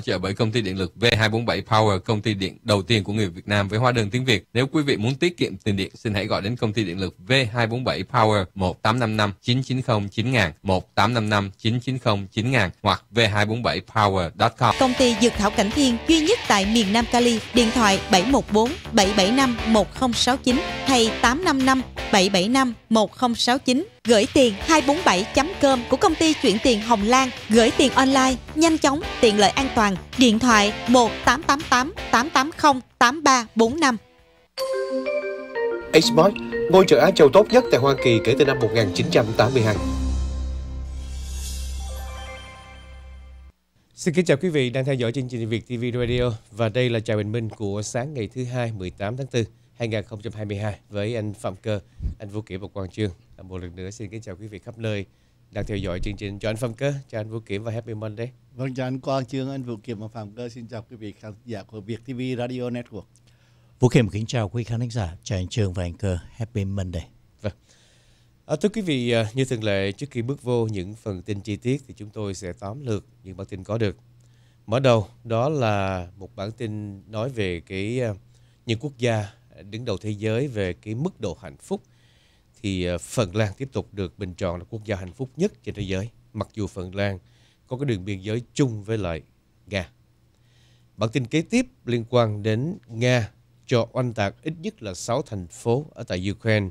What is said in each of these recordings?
trợ bởi công ty điện lực V247 Power, công ty điện đầu tiên của người Việt Nam với hóa đơn tiếng Việt. Nếu quý vị muốn tiết kiệm tiền điện, xin hãy gọi đến công ty điện lực V247 Power 1855 990 9000 1855 990 9000 hoặc v247power.com. Công ty Dược thảo Cảnh Thiên duy nhất tại miền Nam Cali, điện thoại 714 775 1069 hay 855 775 1069 gửi tiền 247.com của công ty chuyển tiền Hồng Lan, gửi tiền online, nhanh chóng, tiện lợi an toàn. Điện thoại 1888 880 8345. Xbox, ngôi chợ Á Châu tốt nhất tại Hoa Kỳ kể từ năm 1982. Xin kính chào quý vị đang theo dõi chương trình Việt TV Radio và đây là chào bình minh của sáng ngày thứ hai 18 tháng 4. 2022 với anh Phạm Cơ, anh Vũ Kiểm và Quang Trương. Một lần nữa xin kính chào quý vị khắp nơi đang theo dõi chương trình cho anh Phạm Cơ, cho anh Vũ Kiểm và Happy Monday. Vâng, chào anh Quang Trương, anh Vũ Kiểm và Phạm Cơ. Xin chào quý vị khán giả của Việt TV Radio Network. Vũ Kiểm kính chào quý khán giả, chào anh Trương và anh Cơ. Happy Monday. Vâng. À, thưa quý vị, à, như thường lệ, trước khi bước vô những phần tin chi tiết thì chúng tôi sẽ tóm lược những bản tin có được. Mở đầu đó là một bản tin nói về cái à, những quốc gia đứng đầu thế giới về cái mức độ hạnh phúc thì ờ, Phần Lan tiếp tục được bình chọn là quốc gia hạnh phúc nhất trên thế giới mặc dù Phần Lan có cái đường biên giới chung với lại Nga. Bản tin kế tiếp liên quan đến Nga cho oanh tạc ít nhất là 6 thành phố ở tại Ukraine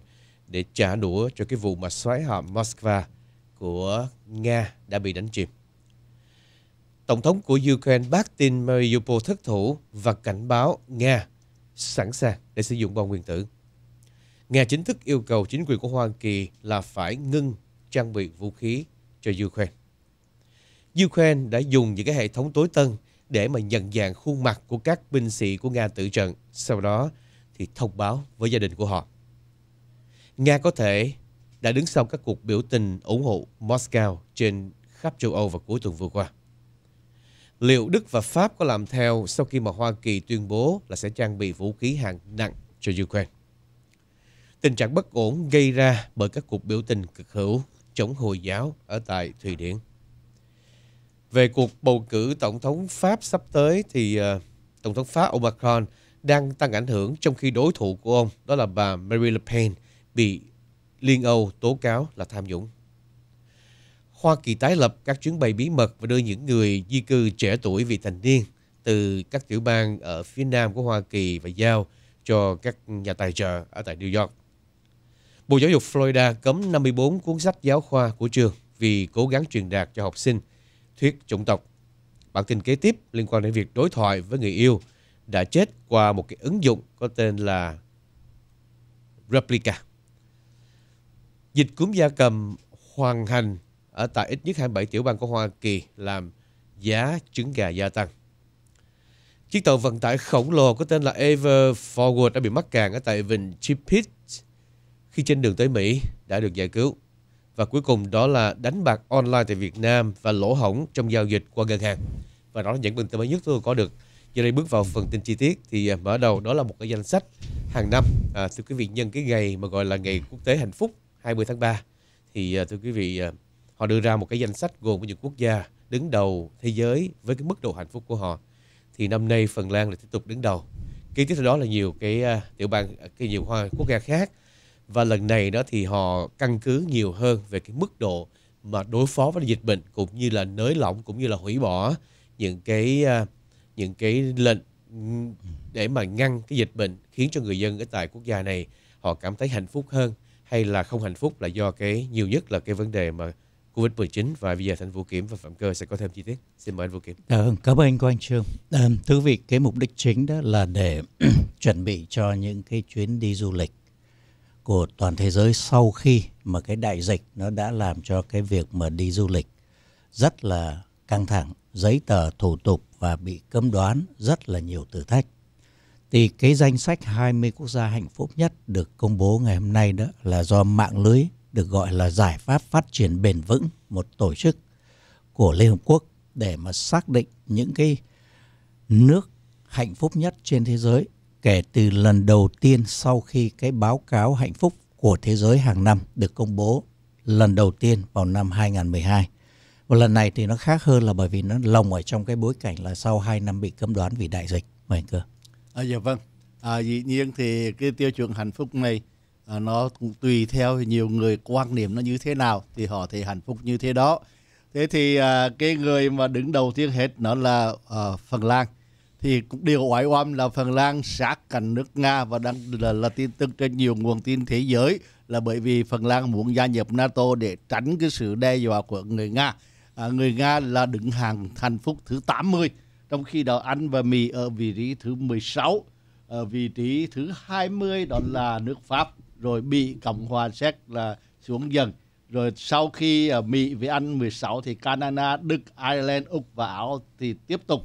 để trả đũa cho cái vụ mà xoáy hạm Moscow của Nga đã bị đánh chìm. Tổng thống của Ukraine bác tin Mariupol thất thủ và cảnh báo Nga sẵn sàng để sử dụng bom nguyên tử. Nga chính thức yêu cầu chính quyền của Hoa Kỳ là phải ngưng trang bị vũ khí cho Ukraine. Ukraine đã dùng những cái hệ thống tối tân để mà nhận dạng khuôn mặt của các binh sĩ của Nga tự trận, sau đó thì thông báo với gia đình của họ. Nga có thể đã đứng sau các cuộc biểu tình ủng hộ Moscow trên khắp châu Âu vào cuối tuần vừa qua liệu Đức và Pháp có làm theo sau khi mà Hoa Kỳ tuyên bố là sẽ trang bị vũ khí hạng nặng cho Ukraine. Tình trạng bất ổn gây ra bởi các cuộc biểu tình cực hữu chống Hồi giáo ở tại Thụy Điển. Về cuộc bầu cử Tổng thống Pháp sắp tới thì ờ, Tổng thống Pháp Omicron đang tăng ảnh hưởng trong khi đối thủ của ông, đó là bà Marie Le Pen, bị Liên Âu tố cáo là tham nhũng. Hoa Kỳ tái lập các chuyến bay bí mật và đưa những người di cư trẻ tuổi vị thành niên từ các tiểu bang ở phía nam của Hoa Kỳ và giao cho các nhà tài trợ ở tại New York. Bộ Giáo dục Florida cấm 54 cuốn sách giáo khoa của trường vì cố gắng truyền đạt cho học sinh thuyết chủng tộc. Bản tin kế tiếp liên quan đến việc đối thoại với người yêu đã chết qua một cái ứng dụng có tên là Replica. Dịch cúm gia cầm hoàn hành ở tại ít nhất 27 tiểu bang của Hoa Kỳ làm giá trứng gà gia tăng. Chiếc tàu vận tải khổng lồ có tên là Ever Forward đã bị mắc cạn ở tại vịnh Chipit khi trên đường tới Mỹ đã được giải cứu. Và cuối cùng đó là đánh bạc online tại Việt Nam và lỗ hổng trong giao dịch qua ngân hàng. Và đó là những bình tin mới nhất tôi có được. Giờ đây bước vào phần tin chi tiết thì à, mở đầu đó là một cái danh sách hàng năm. À, thưa quý vị nhân cái ngày mà gọi là ngày quốc tế hạnh phúc 20 tháng 3 thì à, thưa quý vị à, Họ đưa ra một cái danh sách gồm những quốc gia đứng đầu thế giới với cái mức độ hạnh phúc của họ. Thì năm nay Phần Lan là tiếp tục đứng đầu. Kế tiếp theo đó là nhiều cái uh, tiểu bang à, cái nhiều hoa quốc gia khác và lần này đó thì họ căn cứ nhiều hơn về cái mức độ mà đối phó với dịch bệnh cũng như là nới lỏng cũng như là hủy bỏ những cái uh, những cái lệnh để mà ngăn cái dịch bệnh khiến cho người dân ở tại quốc gia này họ cảm thấy hạnh phúc hơn hay là không hạnh phúc là do cái nhiều nhất là cái vấn đề mà COVID-19 và bây giờ thì Vũ Kiểm và Phạm Cơ sẽ có thêm chi tiết. Xin mời anh Vũ Kiểm. À, cảm ơn anh Quang Trương. À, thưa vị, cái mục đích chính đó là để chuẩn bị cho những cái chuyến đi du lịch của toàn thế giới sau khi mà cái đại dịch nó đã làm cho cái việc mà đi du lịch rất là căng thẳng, giấy tờ thủ tục và bị cấm đoán rất là nhiều thử thách. Thì cái danh sách 20 quốc gia hạnh phúc nhất được công bố ngày hôm nay đó là do mạng lưới được gọi là giải pháp phát triển bền vững một tổ chức của Liên Hợp Quốc để mà xác định những cái nước hạnh phúc nhất trên thế giới kể từ lần đầu tiên sau khi cái báo cáo hạnh phúc của thế giới hàng năm được công bố lần đầu tiên vào năm 2012. Và lần này thì nó khác hơn là bởi vì nó lồng ở trong cái bối cảnh là sau 2 năm bị cấm đoán vì đại dịch. Mời anh Cơ. À, dạ vâng. À, dĩ nhiên thì cái tiêu chuẩn hạnh phúc này À, nó cũng tùy theo nhiều người quan niệm nó như thế nào thì họ thì hạnh phúc như thế đó thế thì à, cái người mà đứng đầu tiên hết nó là à, Phần Lan thì cũng điều oái oăm là Phần Lan sát cạnh nước Nga và đang là, là tin tức trên nhiều nguồn tin thế giới là bởi vì Phần Lan muốn gia nhập NATO để tránh cái sự đe dọa của người Nga. À, người Nga là đứng hàng hạnh phúc thứ 80, trong khi đó Anh và Mỹ ở vị trí thứ 16, ở vị trí thứ 20 đó là nước Pháp rồi bị cộng hòa séc là xuống dần rồi sau khi uh, Mỹ với Anh 16 thì Canada, Đức, Ireland, Úc và Áo thì tiếp tục.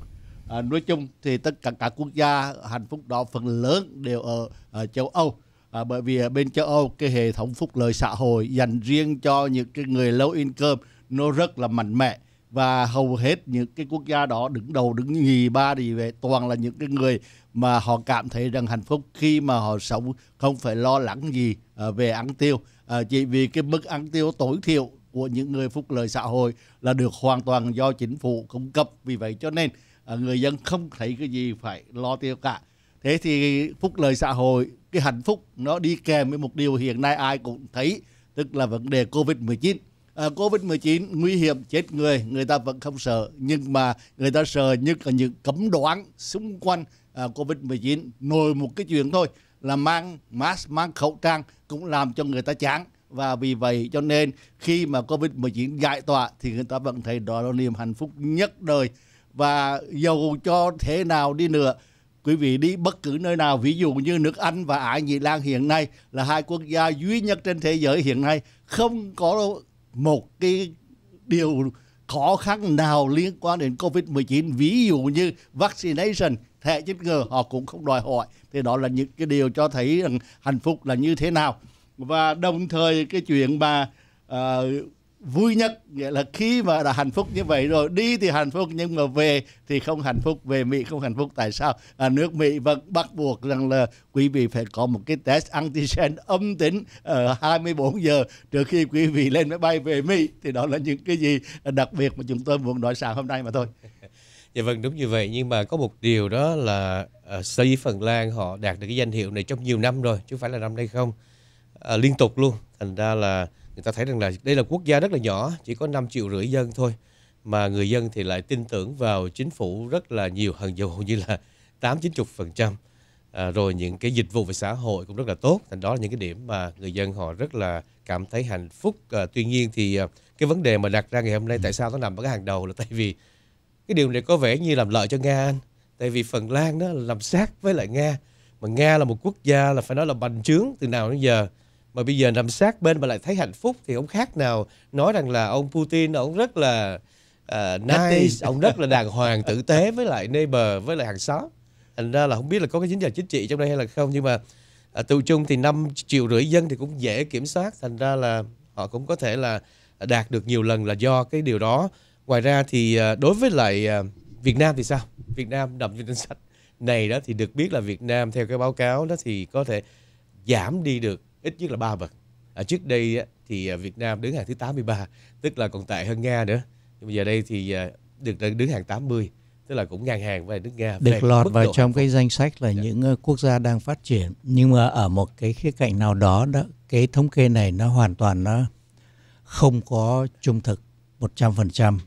À, nói chung thì tất cả các quốc gia hạnh phúc đó phần lớn đều ở, ở châu Âu. À, bởi vì bên châu Âu cái hệ thống phúc lợi xã hội dành riêng cho những cái người low income nó rất là mạnh mẽ và hầu hết những cái quốc gia đó đứng đầu đứng nhì ba gì về toàn là những cái người mà họ cảm thấy rằng hạnh phúc khi mà họ sống không phải lo lắng gì ờ, về ăn tiêu ờ, chỉ vì cái mức ăn tiêu tối thiểu của những người phúc lợi xã hội là được hoàn toàn do chính phủ cung cấp vì vậy cho nên ờ, người dân không thấy cái gì phải lo tiêu cả thế thì phúc lợi xã hội cái hạnh phúc nó đi kèm với một điều hiện nay ai cũng thấy tức là vấn đề covid 19 à, ờ, Covid-19 nguy hiểm chết người người ta vẫn không sợ nhưng mà người ta sợ nhất là những cấm đoán xung quanh à, ờ, Covid-19 nồi một cái chuyện thôi là mang mask mang khẩu trang cũng làm cho người ta chán và vì vậy cho nên khi mà Covid-19 giải tỏa thì người ta vẫn thấy đó là niềm hạnh phúc nhất đời và dầu cho thế nào đi nữa quý vị đi bất cứ nơi nào ví dụ như nước Anh và Ả Nhị Lan hiện nay là hai quốc gia duy nhất trên thế giới hiện nay không có một cái điều khó khăn nào liên quan đến Covid-19 ví dụ như vaccination thẻ chích ngừa họ cũng không đòi hỏi thì đó là những cái điều cho thấy rằng hạnh phúc là như thế nào và đồng thời cái chuyện mà uh, vui nhất nghĩa là khi mà đã hạnh phúc như vậy rồi đi thì hạnh phúc nhưng mà về thì không hạnh phúc về Mỹ không hạnh phúc tại sao à, nước Mỹ vẫn bắt buộc rằng là quý vị phải có một cái test antigen âm tính ở 24 giờ trước khi quý vị lên máy bay về Mỹ thì đó là những cái gì đặc biệt mà chúng tôi muốn nói sáng hôm nay mà thôi dạ vâng đúng như vậy nhưng mà có một điều đó là uh, à, sở Phần Lan họ đạt được cái danh hiệu này trong nhiều năm rồi chứ không phải là năm nay không uh, liên tục luôn thành ra là người ta thấy rằng là đây là quốc gia rất là nhỏ chỉ có 5 triệu rưỡi dân thôi mà người dân thì lại tin tưởng vào chính phủ rất là nhiều hằng dụ như là tám chín chục phần trăm à, rồi những cái dịch vụ về xã hội cũng rất là tốt thành đó là những cái điểm mà người dân họ rất là cảm thấy hạnh phúc à, tuy nhiên thì à, cái vấn đề mà đặt ra ngày hôm nay tại sao nó nằm ở cái hàng đầu là tại vì cái điều này có vẻ như làm lợi cho nga tại vì phần lan nó làm sát với lại nga mà nga là một quốc gia là phải nói là bành trướng từ nào đến giờ mà bây giờ nằm sát bên mà lại thấy hạnh phúc thì ông khác nào nói rằng là ông Putin ông rất là uh, nice, ông rất là đàng hoàng, tử tế với lại neighbor, với lại hàng xóm. Thành ra là không biết là có cái dính dáng chính trị trong đây hay là không nhưng mà à, tù chung thì năm triệu rưỡi dân thì cũng dễ kiểm soát thành ra là họ cũng có thể là đạt được nhiều lần là do cái điều đó ngoài ra thì ờ, đối với lại Việt Nam thì sao Việt Nam nằm trên danh sách này đó thì được biết là Việt Nam theo cái báo cáo đó thì có thể giảm đi được ít nhất là ba bậc. À, trước đây thì à, Việt Nam đứng hàng thứ 83, tức là còn tệ hơn Nga nữa. Nhưng bây giờ đây thì à, được đứng hàng 80 tức là cũng ngang hàng với nước Nga được lọt vào trong cái danh sách là dạ. những quốc gia đang phát triển nhưng mà ở một cái khía cạnh nào đó đó cái thống kê này nó hoàn toàn nó không có trung thực 100%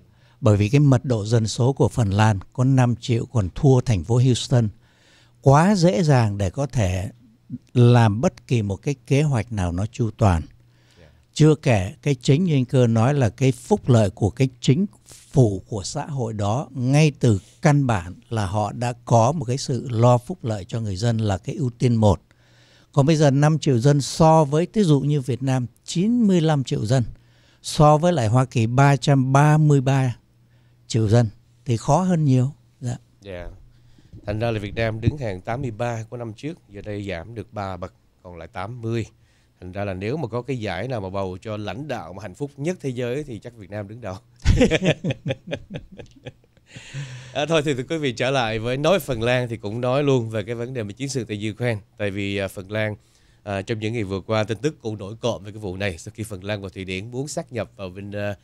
bởi vì cái mật độ dân số của Phần Lan có 5 triệu còn thua thành phố Houston quá dễ dàng để có thể làm bất kỳ một cái kế hoạch nào nó chu toàn chưa kể cái chính như anh cơ nói là cái phúc lợi của cái chính phủ của xã hội đó ngay từ căn bản là họ đã có một cái sự lo phúc lợi cho người dân là cái ưu tiên một còn bây giờ 5 triệu dân so với ví dụ như Việt Nam 95 triệu dân so với lại Hoa Kỳ 333 triệu dân thì khó hơn nhiều. Dạ. Yeah. Dạ. Thành ra là Việt Nam đứng hàng 83 của năm trước, giờ đây giảm được 3 bậc, còn lại 80. Thành ra là nếu mà có cái giải nào mà bầu cho lãnh đạo mà hạnh phúc nhất thế giới thì chắc Việt Nam đứng đầu. à, thôi thì thưa quý vị trở lại với nói Phần Lan thì cũng nói luôn về cái vấn đề mà chiến sự tại Ukraine. Tại vì à, Phần Lan à, trong những ngày vừa qua tin tức cũng nổi cộm về cái vụ này sau khi Phần Lan và Thụy Điển muốn sát nhập vào bên à,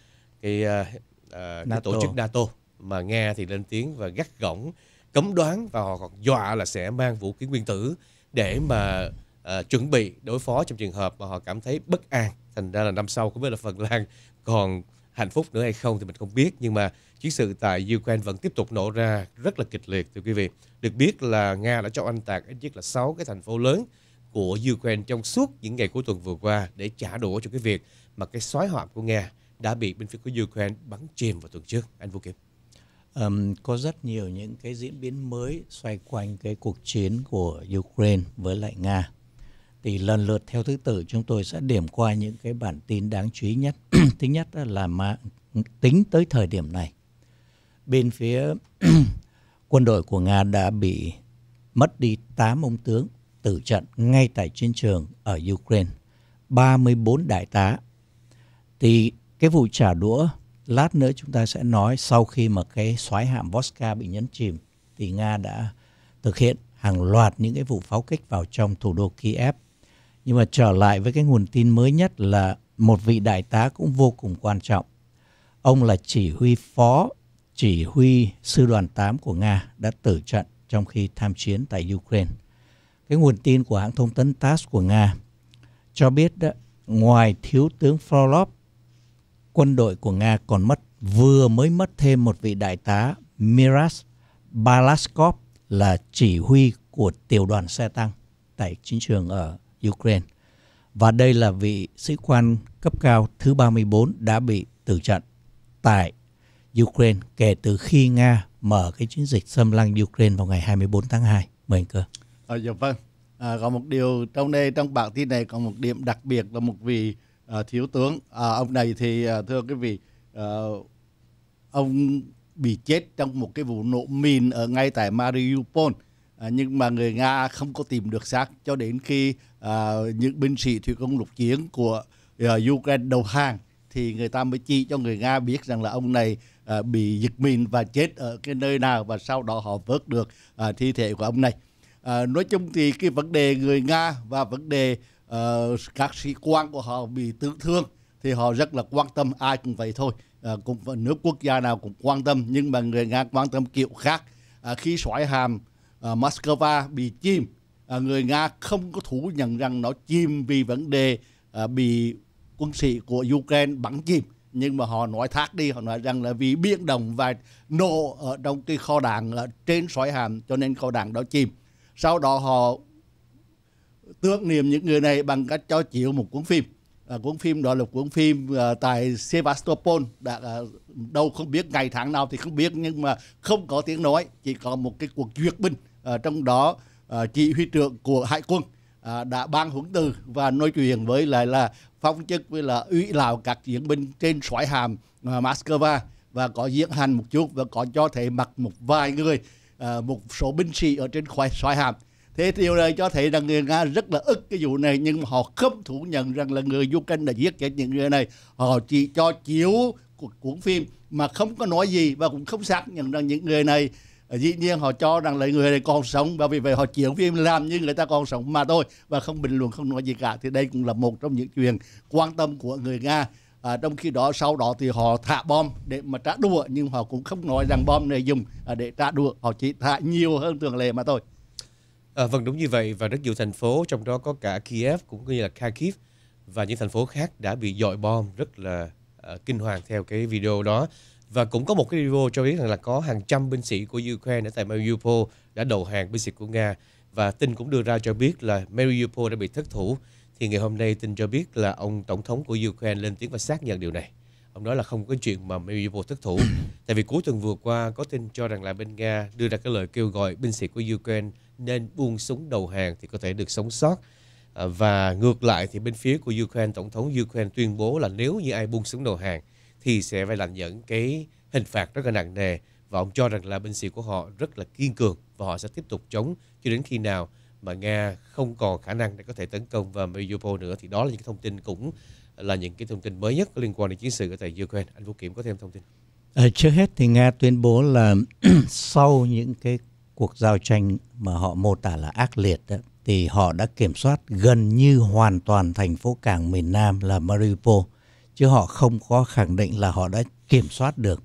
cái, à, à cái tổ chức NATO mà Nga thì lên tiếng và gắt gỏng cấm đoán và họ còn dọa là sẽ mang vũ khí nguyên tử để mà uh, chuẩn bị đối phó trong trường hợp mà họ cảm thấy bất an thành ra là năm sau có biết là Phần Lan còn hạnh phúc nữa hay không thì mình không biết nhưng mà chiến sự tại Ukraine vẫn tiếp tục nổ ra rất là kịch liệt thưa quý vị được biết là Nga đã cho anh tạc ít nhất là 6 cái thành phố lớn của Ukraine trong suốt những ngày cuối tuần vừa qua để trả đũa cho cái việc mà cái xói họp của Nga đã bị bên phía của Ukraine bắn chìm vào tuần trước anh Vũ Kim um, có rất nhiều những cái diễn biến mới xoay quanh cái cuộc chiến của Ukraine với lại Nga. Thì lần lượt theo thứ tự chúng tôi sẽ điểm qua những cái bản tin đáng chú ý nhất. Thứ nhất là mà tính tới thời điểm này, bên phía quân đội của Nga đã bị mất đi 8 ông tướng tử trận ngay tại chiến trường ở Ukraine, 34 đại tá. Thì cái vụ trả đũa lát nữa chúng ta sẽ nói sau khi mà cái xoáy hạm Voska bị nhấn chìm thì Nga đã thực hiện hàng loạt những cái vụ pháo kích vào trong thủ đô Kiev. Nhưng mà trở lại với cái nguồn tin mới nhất là một vị đại tá cũng vô cùng quan trọng. Ông là chỉ huy phó chỉ huy sư đoàn 8 của Nga đã tử trận trong khi tham chiến tại Ukraine. Cái nguồn tin của hãng thông tấn TASS của Nga cho biết đó, ngoài thiếu tướng Frolov quân đội của Nga còn mất vừa mới mất thêm một vị đại tá Miras Balaskov là chỉ huy của tiểu đoàn xe tăng tại chiến trường ở Ukraine. Và đây là vị sĩ quan cấp cao thứ 34 đã bị tử trận tại Ukraine kể từ khi Nga mở cái chiến dịch xâm lăng Ukraine vào ngày 24 tháng 2. Mời anh Cơ. À, dạ vâng. À, có một điều trong đây trong bản tin này có một điểm đặc biệt là một vị uh, thiếu tướng à, ông này thì uh, thưa quý vị uh, ông bị chết trong một cái vụ nổ mìn ở ngay tại Mariupol à, nhưng mà người Nga không có tìm được xác cho đến khi à, những binh sĩ thủy công lục chiến của à, Ukraine đầu hàng thì người ta mới chi cho người Nga biết rằng là ông này à, bị giật mìn và chết ở cái nơi nào và sau đó họ vớt được à, thi thể của ông này. À, nói chung thì cái vấn đề người Nga và vấn đề uh, các sĩ quan của họ bị tử thương thì họ rất là quan tâm ai cũng vậy thôi à, cũng nước quốc gia nào cũng quan tâm nhưng mà người nga quan tâm kiểu khác à, khi xoáy hàm à, moscow bị chìm à, người nga không có thú nhận rằng nó chìm vì vấn đề à, bị quân sĩ của ukraine bắn chìm nhưng mà họ nói thác đi họ nói rằng là vì biến động và nổ ở trong cái kho đạn ở trên xoáy hàm cho nên kho đạn đó chìm sau đó họ tưởng niệm những người này bằng cách cho chiếu một cuốn phim à, cuốn phim đó là cuốn phim à, tại Sevastopol đã à, đâu không biết ngày tháng nào thì không biết nhưng mà không có tiếng nói chỉ có một cái cuộc duyệt binh à, trong đó à, chỉ huy trưởng của hải quân à, đã ban huấn từ và nói chuyện với lại là phong chức với là ủy lào các diễn binh trên soái hàm à, Moscow và có diễn hành một chút và có cho thể mặc một vài người à, một số binh sĩ ở trên khoai soái hàm thế điều này cho thấy rằng người nga rất là ức cái vụ này nhưng mà họ không thủ nhận rằng là người du kênh đã giết chết những người này họ chỉ cho chiếu cuốn phim mà không có nói gì và cũng không xác nhận rằng những người này à, dĩ nhiên họ cho rằng là người này còn sống và vì vậy họ chuyển phim làm như người ta còn sống mà thôi và không bình luận không nói gì cả thì đây cũng là một trong những chuyện quan tâm của người nga à, trong khi đó sau đó thì họ thả bom để mà trả đũa nhưng họ cũng không nói rằng bom này dùng à, để trả đũa họ chỉ thả nhiều hơn thường lệ mà thôi À, vâng đúng như vậy và rất nhiều thành phố trong đó có cả Kiev cũng như là Kharkiv và những thành phố khác đã bị dội bom rất là uh, kinh hoàng theo cái video đó và cũng có một cái video cho biết rằng là có hàng trăm binh sĩ của Ukraine ở tại Mariupol đã đầu hàng binh sĩ của Nga và tin cũng đưa ra cho biết là Mariupol đã bị thất thủ thì ngày hôm nay tin cho biết là ông tổng thống của Ukraine lên tiếng và xác nhận điều này ông nói là không có chuyện mà Mariupol thất thủ tại vì cuối tuần vừa qua có tin cho rằng là bên Nga đưa ra cái lời kêu gọi binh sĩ của Ukraine nên buông súng đầu hàng thì có thể được sống sót à, và ngược lại thì bên phía của Ukraine tổng thống Ukraine tuyên bố là nếu như ai buông súng đầu hàng thì sẽ phải lãnh nhận cái hình phạt rất là nặng nề và ông cho rằng là binh sĩ của họ rất là kiên cường và họ sẽ tiếp tục chống cho đến khi nào mà Nga không còn khả năng để có thể tấn công vào Mariupol nữa thì đó là những cái thông tin cũng là những cái thông tin mới nhất liên quan đến chiến sự ở tại Ukraine. Anh Vũ Kiểm có thêm thông tin. À, trước hết thì Nga tuyên bố là sau những cái cuộc giao tranh mà họ mô tả là ác liệt đó, thì họ đã kiểm soát gần như hoàn toàn thành phố cảng miền Nam là Mariupol chứ họ không có khẳng định là họ đã kiểm soát được.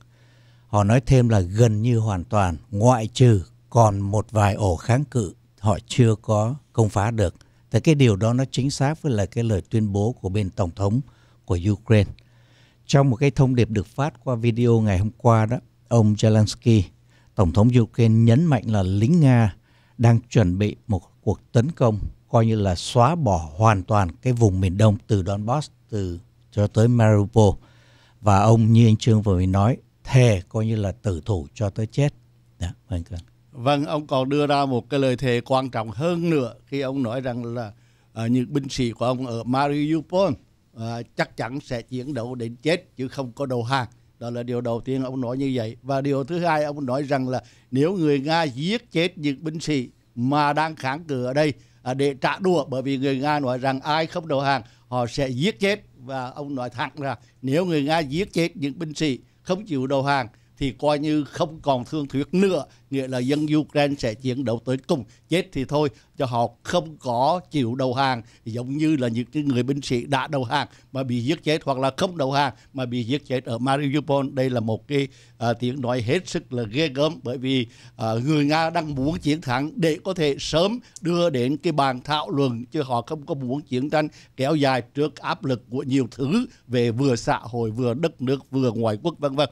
Họ nói thêm là gần như hoàn toàn ngoại trừ còn một vài ổ kháng cự họ chưa có công phá được. Thì cái điều đó nó chính xác với lại cái lời tuyên bố của bên tổng thống của Ukraine. Trong một cái thông điệp được phát qua video ngày hôm qua đó, ông Zelensky Tổng thống Ukraine nhấn mạnh là lính Nga đang chuẩn bị một cuộc tấn công coi như là xóa bỏ hoàn toàn cái vùng miền đông từ Donbass từ cho tới Mariupol và ông như anh Trương vừa mới nói thề coi như là tử thủ cho tới chết. Đó, dạ, anh Vâng, ông còn đưa ra một cái lời thề quan trọng hơn nữa khi ông nói rằng là uh, những binh sĩ của ông ở Mariupol uh, chắc chắn sẽ chiến đấu đến chết chứ không có đầu hàng đó là điều đầu tiên ông nói như vậy và điều thứ hai ông nói rằng là nếu người nga giết chết những binh sĩ mà đang kháng cự ở đây à, để trả đũa bởi vì người nga nói rằng ai không đầu hàng họ sẽ giết chết và ông nói thẳng là nếu người nga giết chết những binh sĩ không chịu đầu hàng thì coi như không còn thương thuyết nữa nghĩa là dân Ukraine sẽ chiến đấu tới cùng chết thì thôi cho họ không có chịu đầu hàng giống như là những cái người binh sĩ đã đầu hàng mà bị giết chết hoặc là không đầu hàng mà bị giết chết ở Mariupol đây là một cái uh, tiếng nói hết sức là ghê gớm bởi vì uh, người Nga đang muốn chiến thắng để có thể sớm đưa đến cái bàn thảo luận chứ họ không có muốn chiến tranh kéo dài trước áp lực của nhiều thứ về vừa xã hội vừa đất nước vừa ngoại quốc vân vân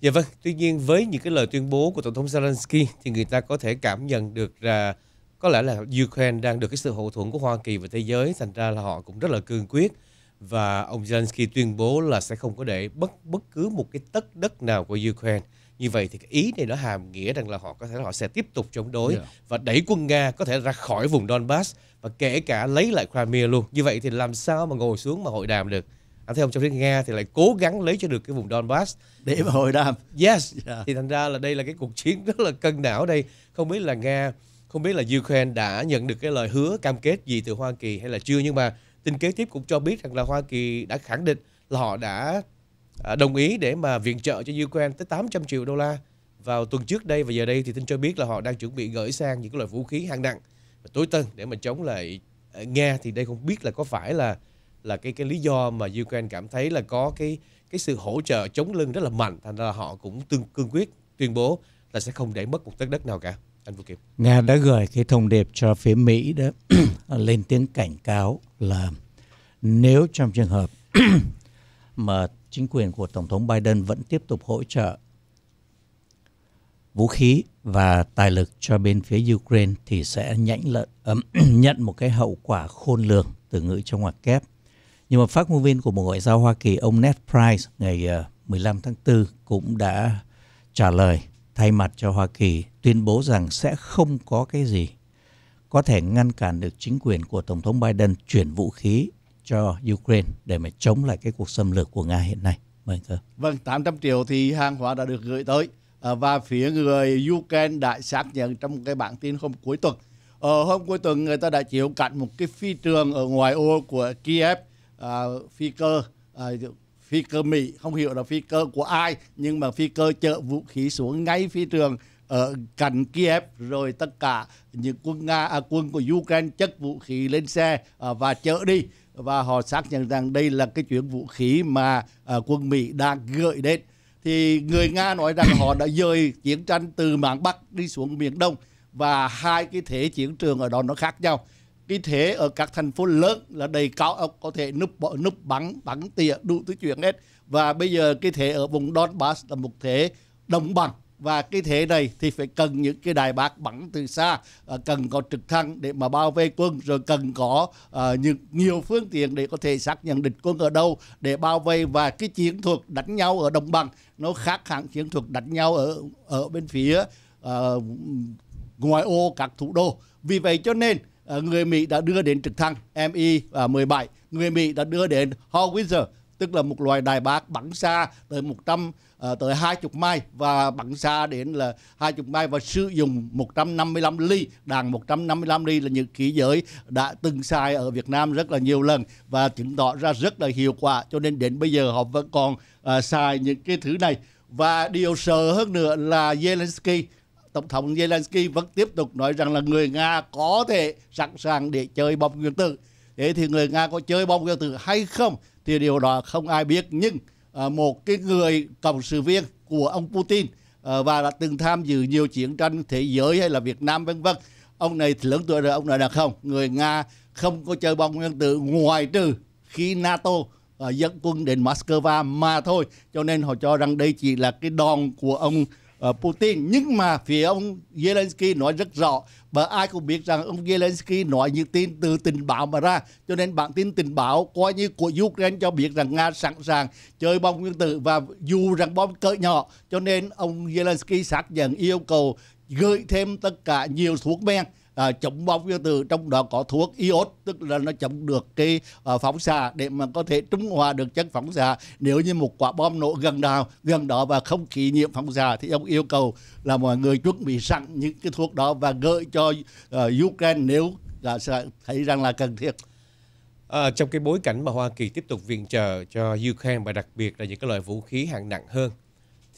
Dạ vâng, tuy nhiên với những cái lời tuyên bố của Tổng thống Zelensky thì người ta có thể cảm nhận được là có lẽ là Ukraine đang được cái sự hậu thuẫn của Hoa Kỳ và thế giới thành ra là họ cũng rất là cương quyết và ông Zelensky tuyên bố là sẽ không có để bất bất cứ một cái tất đất nào của Ukraine. Như vậy thì cái ý này nó hàm nghĩa rằng là họ có thể là họ sẽ tiếp tục chống đối yeah. Dạ. và đẩy quân Nga có thể ra khỏi vùng Donbass và kể cả lấy lại Crimea luôn. Như vậy thì làm sao mà ngồi xuống mà hội đàm được? à, thấy ông trong Nga thì lại cố gắng lấy cho được cái vùng Donbass để mà hồi đàm yes yeah. Dạ. thì thành ra là đây là cái cuộc chiến rất là cân não đây không biết là Nga không biết là Ukraine đã nhận được cái lời hứa cam kết gì từ Hoa Kỳ hay là chưa nhưng mà tin kế tiếp cũng cho biết rằng là Hoa Kỳ đã khẳng định là họ đã à, đồng ý để mà viện trợ cho Ukraine tới 800 triệu đô la vào tuần trước đây và giờ đây thì tin cho biết là họ đang chuẩn bị gửi sang những cái loại vũ khí hạng nặng và tối tân để mà chống lại à, Nga thì đây không biết là có phải là là cái cái lý do mà Ukraine cảm thấy là có cái cái sự hỗ trợ chống lưng rất là mạnh thành ra họ cũng tương cương quyết tuyên bố là sẽ không để mất một tấc đất nào cả anh Vũ Kim Nga đã gửi cái thông điệp cho phía Mỹ đó lên tiếng cảnh cáo là nếu trong trường hợp mà chính quyền của tổng thống Biden vẫn tiếp tục hỗ trợ vũ khí và tài lực cho bên phía Ukraine thì sẽ nhãn lợn ấm nhận một cái hậu quả khôn lường từ ngữ trong ngoặc kép nhưng mà phát ngôn viên của Bộ Ngoại giao Hoa Kỳ ông Ned Price ngày 15 ờ, tháng 4 cũng đã trả lời thay mặt cho Hoa Kỳ tuyên bố rằng sẽ không có cái gì có thể ngăn cản được chính quyền của Tổng thống Biden chuyển vũ khí cho Ukraine để mà chống lại cái cuộc xâm lược của Nga hiện nay. Mời cơ. Vâng, 800 triệu thì hàng hóa đã được gửi tới ờ, và phía người Ukraine đã xác nhận trong cái bản tin hôm cuối tuần. Ở ờ, hôm cuối tuần người ta đã chịu cạnh một cái phi trường ở ngoài ô của Kiev uh, phi cơ uh, phi cơ Mỹ không hiểu là phi cơ của ai nhưng mà phi cơ chở vũ khí xuống ngay phi trường ở cạnh Kiev rồi tất cả những quân Nga à, quân của Ukraine chất vũ khí lên xe à, và chở đi và họ xác nhận rằng đây là cái chuyến vũ khí mà à, quân Mỹ đang gửi đến thì người Nga nói rằng họ đã dời chiến tranh từ mảng Bắc đi xuống miền Đông và hai cái thế chiến trường ở đó nó khác nhau cái thế ở các thành phố lớn là đầy cao ốc ờ, có thể núp bỏ núp bắn bắn tỉa đủ thứ chuyện hết và bây giờ cái thế ở vùng Donbass là một thế đồng bằng và cái thế này thì phải cần những cái đài bạc bắn từ xa ờ, cần có trực thăng để mà bao vây quân rồi cần có uh, những nhiều phương tiện để có thể xác nhận địch quân ở đâu để bao vây và cái chiến thuật đánh nhau ở đồng bằng nó khác hẳn chiến thuật đánh nhau ở ở bên phía uh, ngoài ô các thủ đô vì vậy cho nên Ờ, người Mỹ đã đưa đến trực thăng Mi-17, à, người Mỹ đã đưa đến Howitzer, tức là một loài đài bác bắn xa tới 100 uh, ờ, tới 20 mai và bắn xa đến là 20 mai và sử dụng 155 ly, đạn 155 ly là những khí giới đã từng xài ở Việt Nam rất là nhiều lần và chứng tỏ ra rất là hiệu quả cho nên đến bây giờ họ vẫn còn uh, xài những cái thứ này và điều sợ hơn nữa là Zelensky Tổng thống Zelensky vẫn tiếp tục nói rằng là người Nga có thể sẵn sàng để chơi bom nguyên tử. Thế thì người Nga có chơi bom nguyên tử hay không thì điều đó không ai biết. Nhưng à, một cái người cộng sự viên của ông Putin à, và đã từng tham dự nhiều chiến tranh thế giới hay là Việt Nam vân vân ông này lớn tuổi rồi ông nói là không người nga không có chơi bom nguyên tử ngoài trừ khi nato à, dẫn quân đến moscow mà thôi cho nên họ cho rằng đây chỉ là cái đòn của ông Ờ, Putin nhưng mà phía ông Zelensky nói rất rõ và ai cũng biết rằng ông Zelensky nói những tin từ tình báo mà ra cho nên bản tin tình báo coi như của Ukraine cho biết rằng Nga sẵn sàng chơi bom nguyên tử và dù rằng bom cỡ nhỏ cho nên ông Zelensky xác nhận yêu cầu gửi thêm tất cả nhiều thuốc men à, chống bóng vô từ trong đó có thuốc iốt tức là nó chống được cái à, phóng xạ để mà có thể trung hòa được chất phóng xạ nếu như một quả bom nổ gần nào gần đó và không khí nhiễm phóng xạ thì ông yêu cầu là mọi người chuẩn bị sẵn những cái thuốc đó và gửi cho à, Ukraine nếu là thấy rằng là cần thiết. À, trong cái bối cảnh mà Hoa Kỳ tiếp tục viện trợ cho Ukraine và đặc biệt là những cái loại vũ khí hạng nặng hơn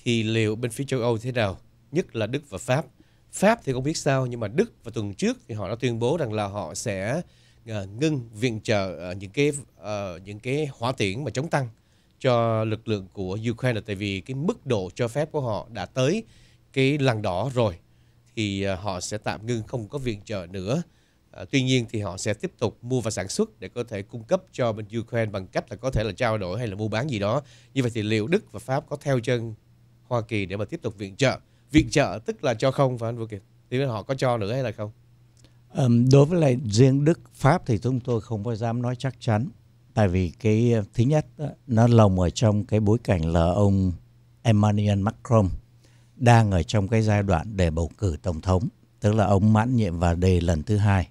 thì liệu bên phía châu Âu thế nào, nhất là Đức và Pháp Pháp thì không biết sao nhưng mà Đức vào tuần trước thì họ đã tuyên bố rằng là họ sẽ ờ, ngưng viện trợ ờ, những cái ờ, những cái hỏa tiễn mà chống tăng cho lực lượng của Ukraine tại vì cái mức độ cho phép của họ đã tới cái làn đỏ rồi thì họ sẽ tạm ngưng không có viện trợ nữa. tuy nhiên thì họ sẽ tiếp tục mua và sản xuất để có thể cung cấp cho bên Ukraine bằng cách là có thể là trao đổi hay là mua bán gì đó. Như vậy thì liệu Đức và Pháp có theo chân Hoa Kỳ để mà tiếp tục viện trợ? viện trợ tức là cho không phải anh Vũ Kiệt thì họ có cho nữa hay là không um, đối với lại riêng Đức Pháp thì chúng tôi không có dám nói chắc chắn tại vì cái ờ, thứ nhất ờ, nó lồng ở trong cái bối cảnh là ông Emmanuel Macron đang ở trong cái giai đoạn để bầu cử tổng thống tức là ông mãn nhiệm và đề lần thứ hai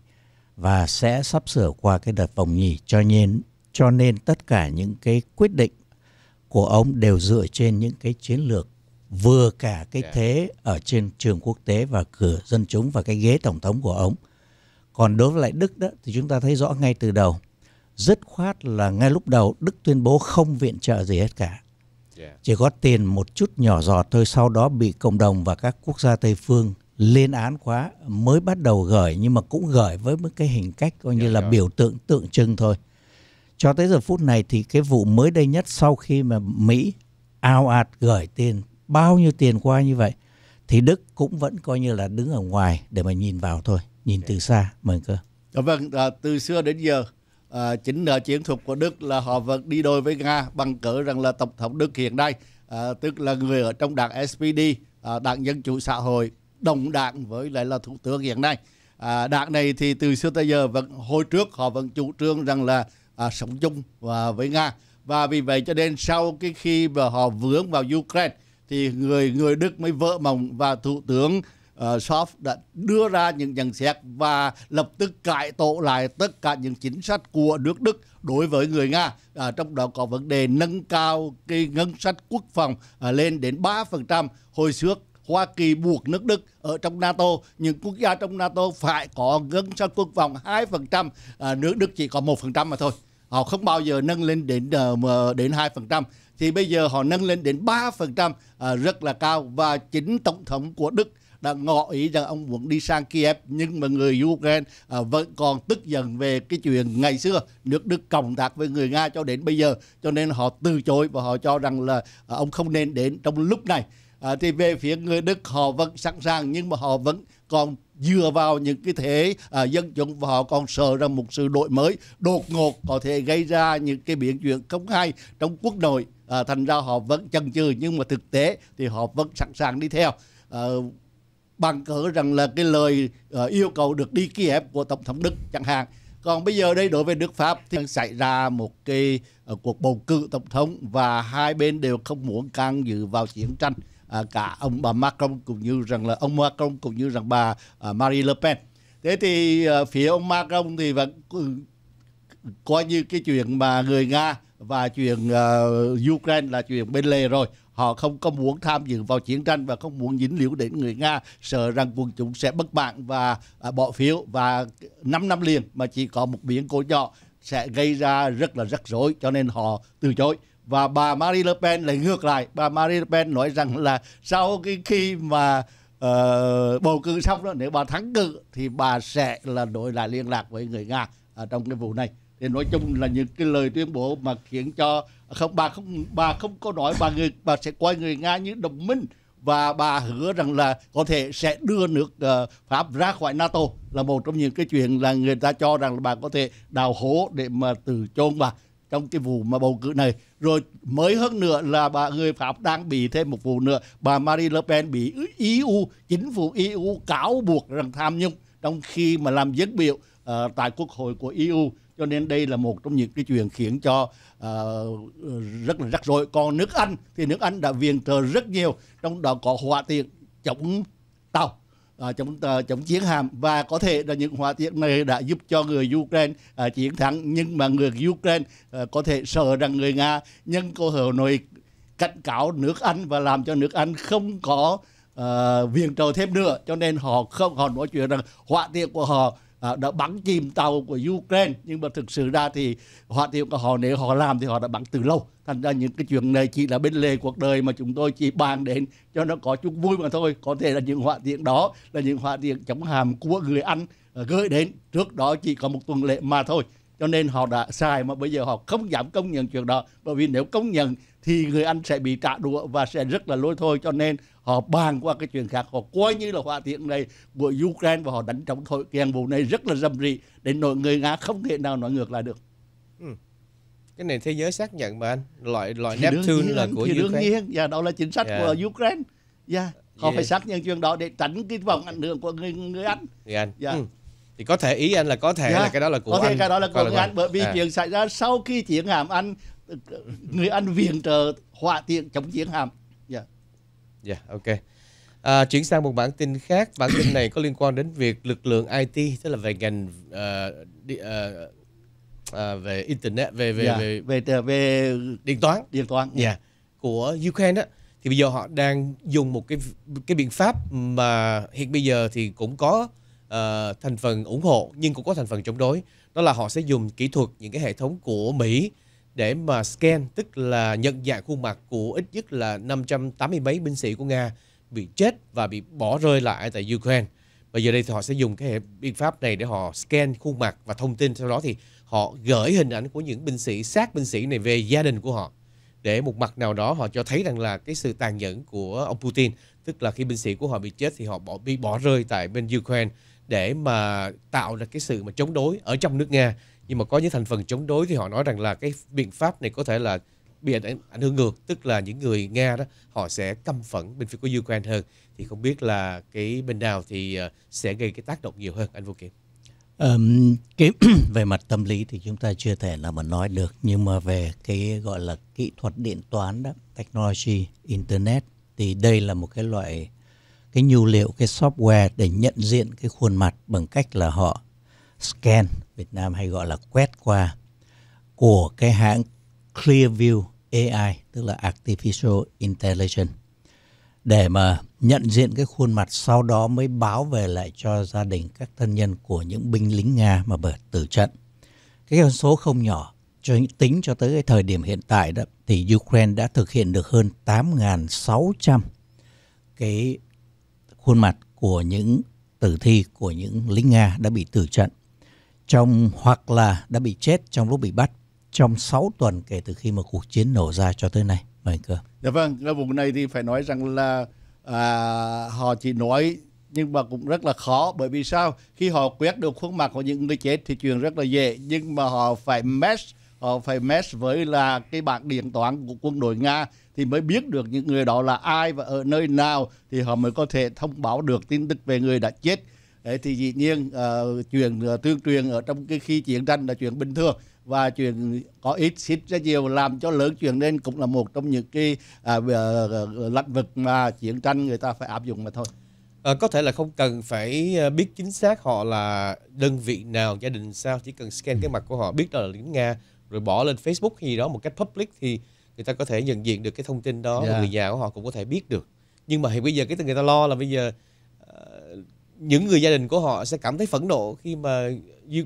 và sẽ sắp sửa qua cái đợt vòng nhì cho nên cho nên tất cả những cái quyết định của ông đều dựa trên những cái chiến lược vừa cả cái dạ. thế ở trên trường quốc tế và cửa dân chúng và cái ghế tổng thống của ông. Còn đối với lại Đức đó thì chúng ta thấy rõ ngay từ đầu, rất khoát là ngay lúc đầu Đức tuyên bố không viện trợ gì hết cả. Dạ. Chỉ có tiền một chút nhỏ giọt thôi sau đó bị cộng đồng và các quốc gia Tây phương lên án quá mới bắt đầu gửi nhưng mà cũng gửi với một cái hình cách coi như dạ, là biểu tượng tượng trưng thôi. Cho tới giờ phút này thì cái vụ mới đây nhất sau khi mà Mỹ ao ạt gửi tiền bao nhiêu tiền qua như vậy thì Đức cũng vẫn coi như là đứng ở ngoài để mà nhìn vào thôi, nhìn từ xa mời cơ. Dạ vâng, à, từ xưa đến giờ à, chính là chiến thuật của Đức là họ vẫn đi đôi với Nga bằng cỡ rằng là tổng thống Đức hiện nay à, tức là người ở trong đảng SPD, à, đảng Dân chủ xã hội đồng đảng với lại là thủ tướng hiện nay. À, đảng này thì từ xưa tới giờ vẫn hồi trước họ vẫn chủ trương rằng là à, sống chung và với Nga và vì vậy cho nên sau cái khi mà họ vướng vào Ukraine thì người người Đức mới vỡ mộng và thủ tướng uh, ờ, Schoof đã đưa ra những nhận xét và lập tức cải tổ lại tất cả những chính sách của nước Đức đối với người Nga. À, trong đó có vấn đề nâng cao cái ngân sách quốc phòng à, lên đến 3% hồi trước Hoa Kỳ buộc nước Đức ở trong NATO những quốc gia trong NATO phải có ngân sách quốc phòng 2% à, nước Đức chỉ có 1% mà thôi họ không bao giờ nâng lên đến uh, đến 2% thì bây giờ họ nâng lên đến 3% à, rất là cao và chính tổng thống của Đức đã ngỏ ý rằng ông muốn đi sang Kiev nhưng mà người Ukraine à, vẫn còn tức giận về cái chuyện ngày xưa nước Đức cộng tác với người Nga cho đến bây giờ cho nên họ từ chối và họ cho rằng là à, ông không nên đến trong lúc này à, thì về phía người Đức họ vẫn sẵn sàng nhưng mà họ vẫn còn dựa vào những cái thế à, dân chúng và họ còn sợ rằng một sự đổi mới đột ngột có thể gây ra những cái biến chuyển không hay trong quốc nội à, thành ra họ vẫn chần chừ nhưng mà thực tế thì họ vẫn sẵn sàng đi theo à, bằng cỡ rằng là cái lời uh, yêu cầu được đi Kiev của tổng thống Đức chẳng hạn còn bây giờ đây đối với nước Pháp thì xảy ra một cái uh, cuộc bầu cử tổng thống và hai bên đều không muốn can dự vào chiến tranh à, cả ông bà Macron cũng như rằng là ông Macron cũng như rằng bà à, Marie Le Pen. Thế thì à, phía ông Macron thì vẫn ừ, coi như cái chuyện mà người Nga và chuyện uh, Ukraine là chuyện bên lề rồi họ không có muốn tham dự vào chiến tranh và không muốn dính líu đến người Nga sợ rằng quân chúng sẽ bất mãn và uh, bỏ phiếu và 5 năm liền mà chỉ có một biển cố nhỏ sẽ gây ra rất là rắc rối cho nên họ từ chối và bà Marie Le Pen lại ngược lại bà Marie Le Pen nói rằng là sau cái khi mà uh, bầu cử xong đó nếu bà thắng cử thì bà sẽ là đổi lại liên lạc với người Nga ở trong cái vụ này thì nói chung là những cái lời tuyên bố mà khiến cho à không bà không bà không có nói bà người bà sẽ coi người nga như đồng minh và bà hứa rằng là có thể sẽ đưa nước uh, Pháp ra khỏi NATO là một trong những cái chuyện là người ta cho rằng là bà có thể đào hố để mà từ chôn bà trong cái vụ mà bầu cử này rồi mới hơn nữa là bà người Pháp đang bị thêm một vụ nữa bà Marie Le Pen bị EU chính phủ EU cáo buộc rằng tham nhũng trong khi mà làm dân biểu uh, tại quốc hội của EU cho nên đây là một trong những cái chuyện khiến cho uh, rất là rắc rối còn nước anh thì nước anh đã viện trợ rất nhiều trong đó có hỏa tiện chống tàu À, chống uh, chống chiến hạm và có thể là những hỏa tiễn này đã giúp cho người Ukraine uh, chiến thắng nhưng mà người Ukraine uh, có thể sợ rằng người Nga nhân cơ hội này cảnh cáo nước Anh và làm cho nước Anh không có uh, viện trợ thêm nữa cho nên họ không họ nói chuyện rằng hỏa tiễn của họ Ờ, đã bắn chìm tàu của Ukraine nhưng mà thực sự ra thì họ thì họ nếu họ làm thì họ đã bắn từ lâu thành ra những cái chuyện này chỉ là bên lề cuộc đời mà chúng tôi chỉ bàn đến cho nó có chút vui mà thôi có thể là những họa tiện đó là những họa tiện chống hàm của người Anh ờ, gửi đến trước đó chỉ có một tuần lễ mà thôi cho nên họ đã sai mà bây giờ họ không giảm công nhận chuyện đó bởi vì nếu công nhận thì người Anh sẽ bị trả đũa và sẽ rất là lôi thôi cho nên họ bàn qua cái chuyện khác họ coi như là hòa thiện này của Ukraine và họ đánh trống thổi kèn vụ này rất là rầm rì để nội người Nga không thể nào nói ngược lại được ừ. cái này thế giới xác nhận mà anh loại loại Neptune là của thì Ukraine đương nhiên dạ, đó là chính sách yeah. của Ukraine yeah. Dạ, họ yeah. phải xác nhận chuyện đó để tránh cái vòng ảnh hưởng của người người Anh người Anh yeah. Dạ. ừ thì có thể ý anh là có thể yeah. Dạ. là cái đó là của có thể cái đó là của, của anh, anh bởi vì à. chuyện xảy ra sau khi chiến hạm anh người Anh viện trợ hỏa tiện chống chiến hàm, Dạ. Dạ, ok. À, chuyển sang một bản tin khác. Bản tin này có liên quan đến việc lực lượng IT, tức là về ngành uh, đi, uh, uh, về internet, về về yeah, dạ, về, về về về điện toán, điện toán. Dạ. Yeah. Dạ, của Ukraine đó thì bây giờ họ đang dùng một cái cái biện pháp mà hiện bây giờ thì cũng có uh, thành phần ủng hộ nhưng cũng có thành phần chống đối đó là họ sẽ dùng kỹ thuật những cái hệ thống của Mỹ để mà scan tức là nhận dạng khuôn mặt của ít nhất là 580 mấy binh sĩ của Nga bị chết và bị bỏ rơi lại tại Ukraine. Và giờ đây thì họ sẽ dùng cái biện pháp này để họ scan khuôn mặt và thông tin sau đó thì họ gửi hình ảnh của những binh sĩ sát binh sĩ này về gia đình của họ để một mặt nào đó họ cho thấy rằng là cái sự tàn nhẫn của ông Putin tức là khi binh sĩ của họ bị chết thì họ bỏ bị bỏ rơi tại bên Ukraine để mà tạo ra cái sự mà chống đối ở trong nước Nga nhưng mà có những thành phần chống đối thì họ nói rằng là cái biện pháp này có thể là bị ảnh, hưởng ngược tức là những người nga đó họ sẽ căm phẫn bên phía của ukraine hơn thì không biết là cái bên nào thì ờ, sẽ gây cái tác động nhiều hơn anh vô kiệm um, cái về mặt tâm lý thì chúng ta chưa thể là mà nói được nhưng mà về cái gọi là kỹ thuật điện toán đó technology internet thì đây là một cái loại cái nhu liệu cái software để nhận diện cái khuôn mặt bằng cách là họ scan Việt Nam hay gọi là quét qua của cái hãng Clearview AI tức là Artificial Intelligence để mà nhận diện cái khuôn mặt sau đó mới báo về lại cho gia đình các thân nhân của những binh lính Nga mà bởi tử trận. Cái con số không nhỏ cho tính cho tới cái thời điểm hiện tại đó thì Ukraine đã thực hiện được hơn 8.600 cái khuôn mặt của những tử thi của những lính Nga đã bị tử trận trong hoặc là đã bị chết trong lúc bị bắt trong 6 tuần kể từ khi mà cuộc chiến nổ ra cho tới nay. Mời cơ. Dạ vâng, ở vùng này thì phải nói rằng là à, họ chỉ nói nhưng mà cũng rất là khó bởi vì sao khi họ quét được khuôn mặt của những người chết thì chuyện rất là dễ nhưng mà họ phải mesh họ phải mesh với là cái bảng điện toán của quân đội nga thì mới biết được những người đó là ai và ở nơi nào thì họ mới có thể thông báo được tin tức về người đã chết Đấy, thì dĩ nhiên uh, chuyện uh, tương truyền ở trong cái khi chiến tranh là chuyện bình thường và chuyện có ít xít ra nhiều làm cho lớn chuyện nên cũng là một trong những cái uh, uh, vực mà chiến tranh người ta phải áp dụng mà thôi à, có thể là không cần phải biết chính xác họ là đơn vị nào gia đình sao chỉ cần scan cái mặt của họ biết đó là lính nga rồi bỏ lên facebook hay gì đó một cách public thì người ta có thể nhận diện được cái thông tin đó yeah. Dạ. người nhà của họ cũng có thể biết được nhưng mà hiện bây giờ cái người ta lo là bây giờ những người gia đình của họ sẽ cảm thấy phẫn nộ khi mà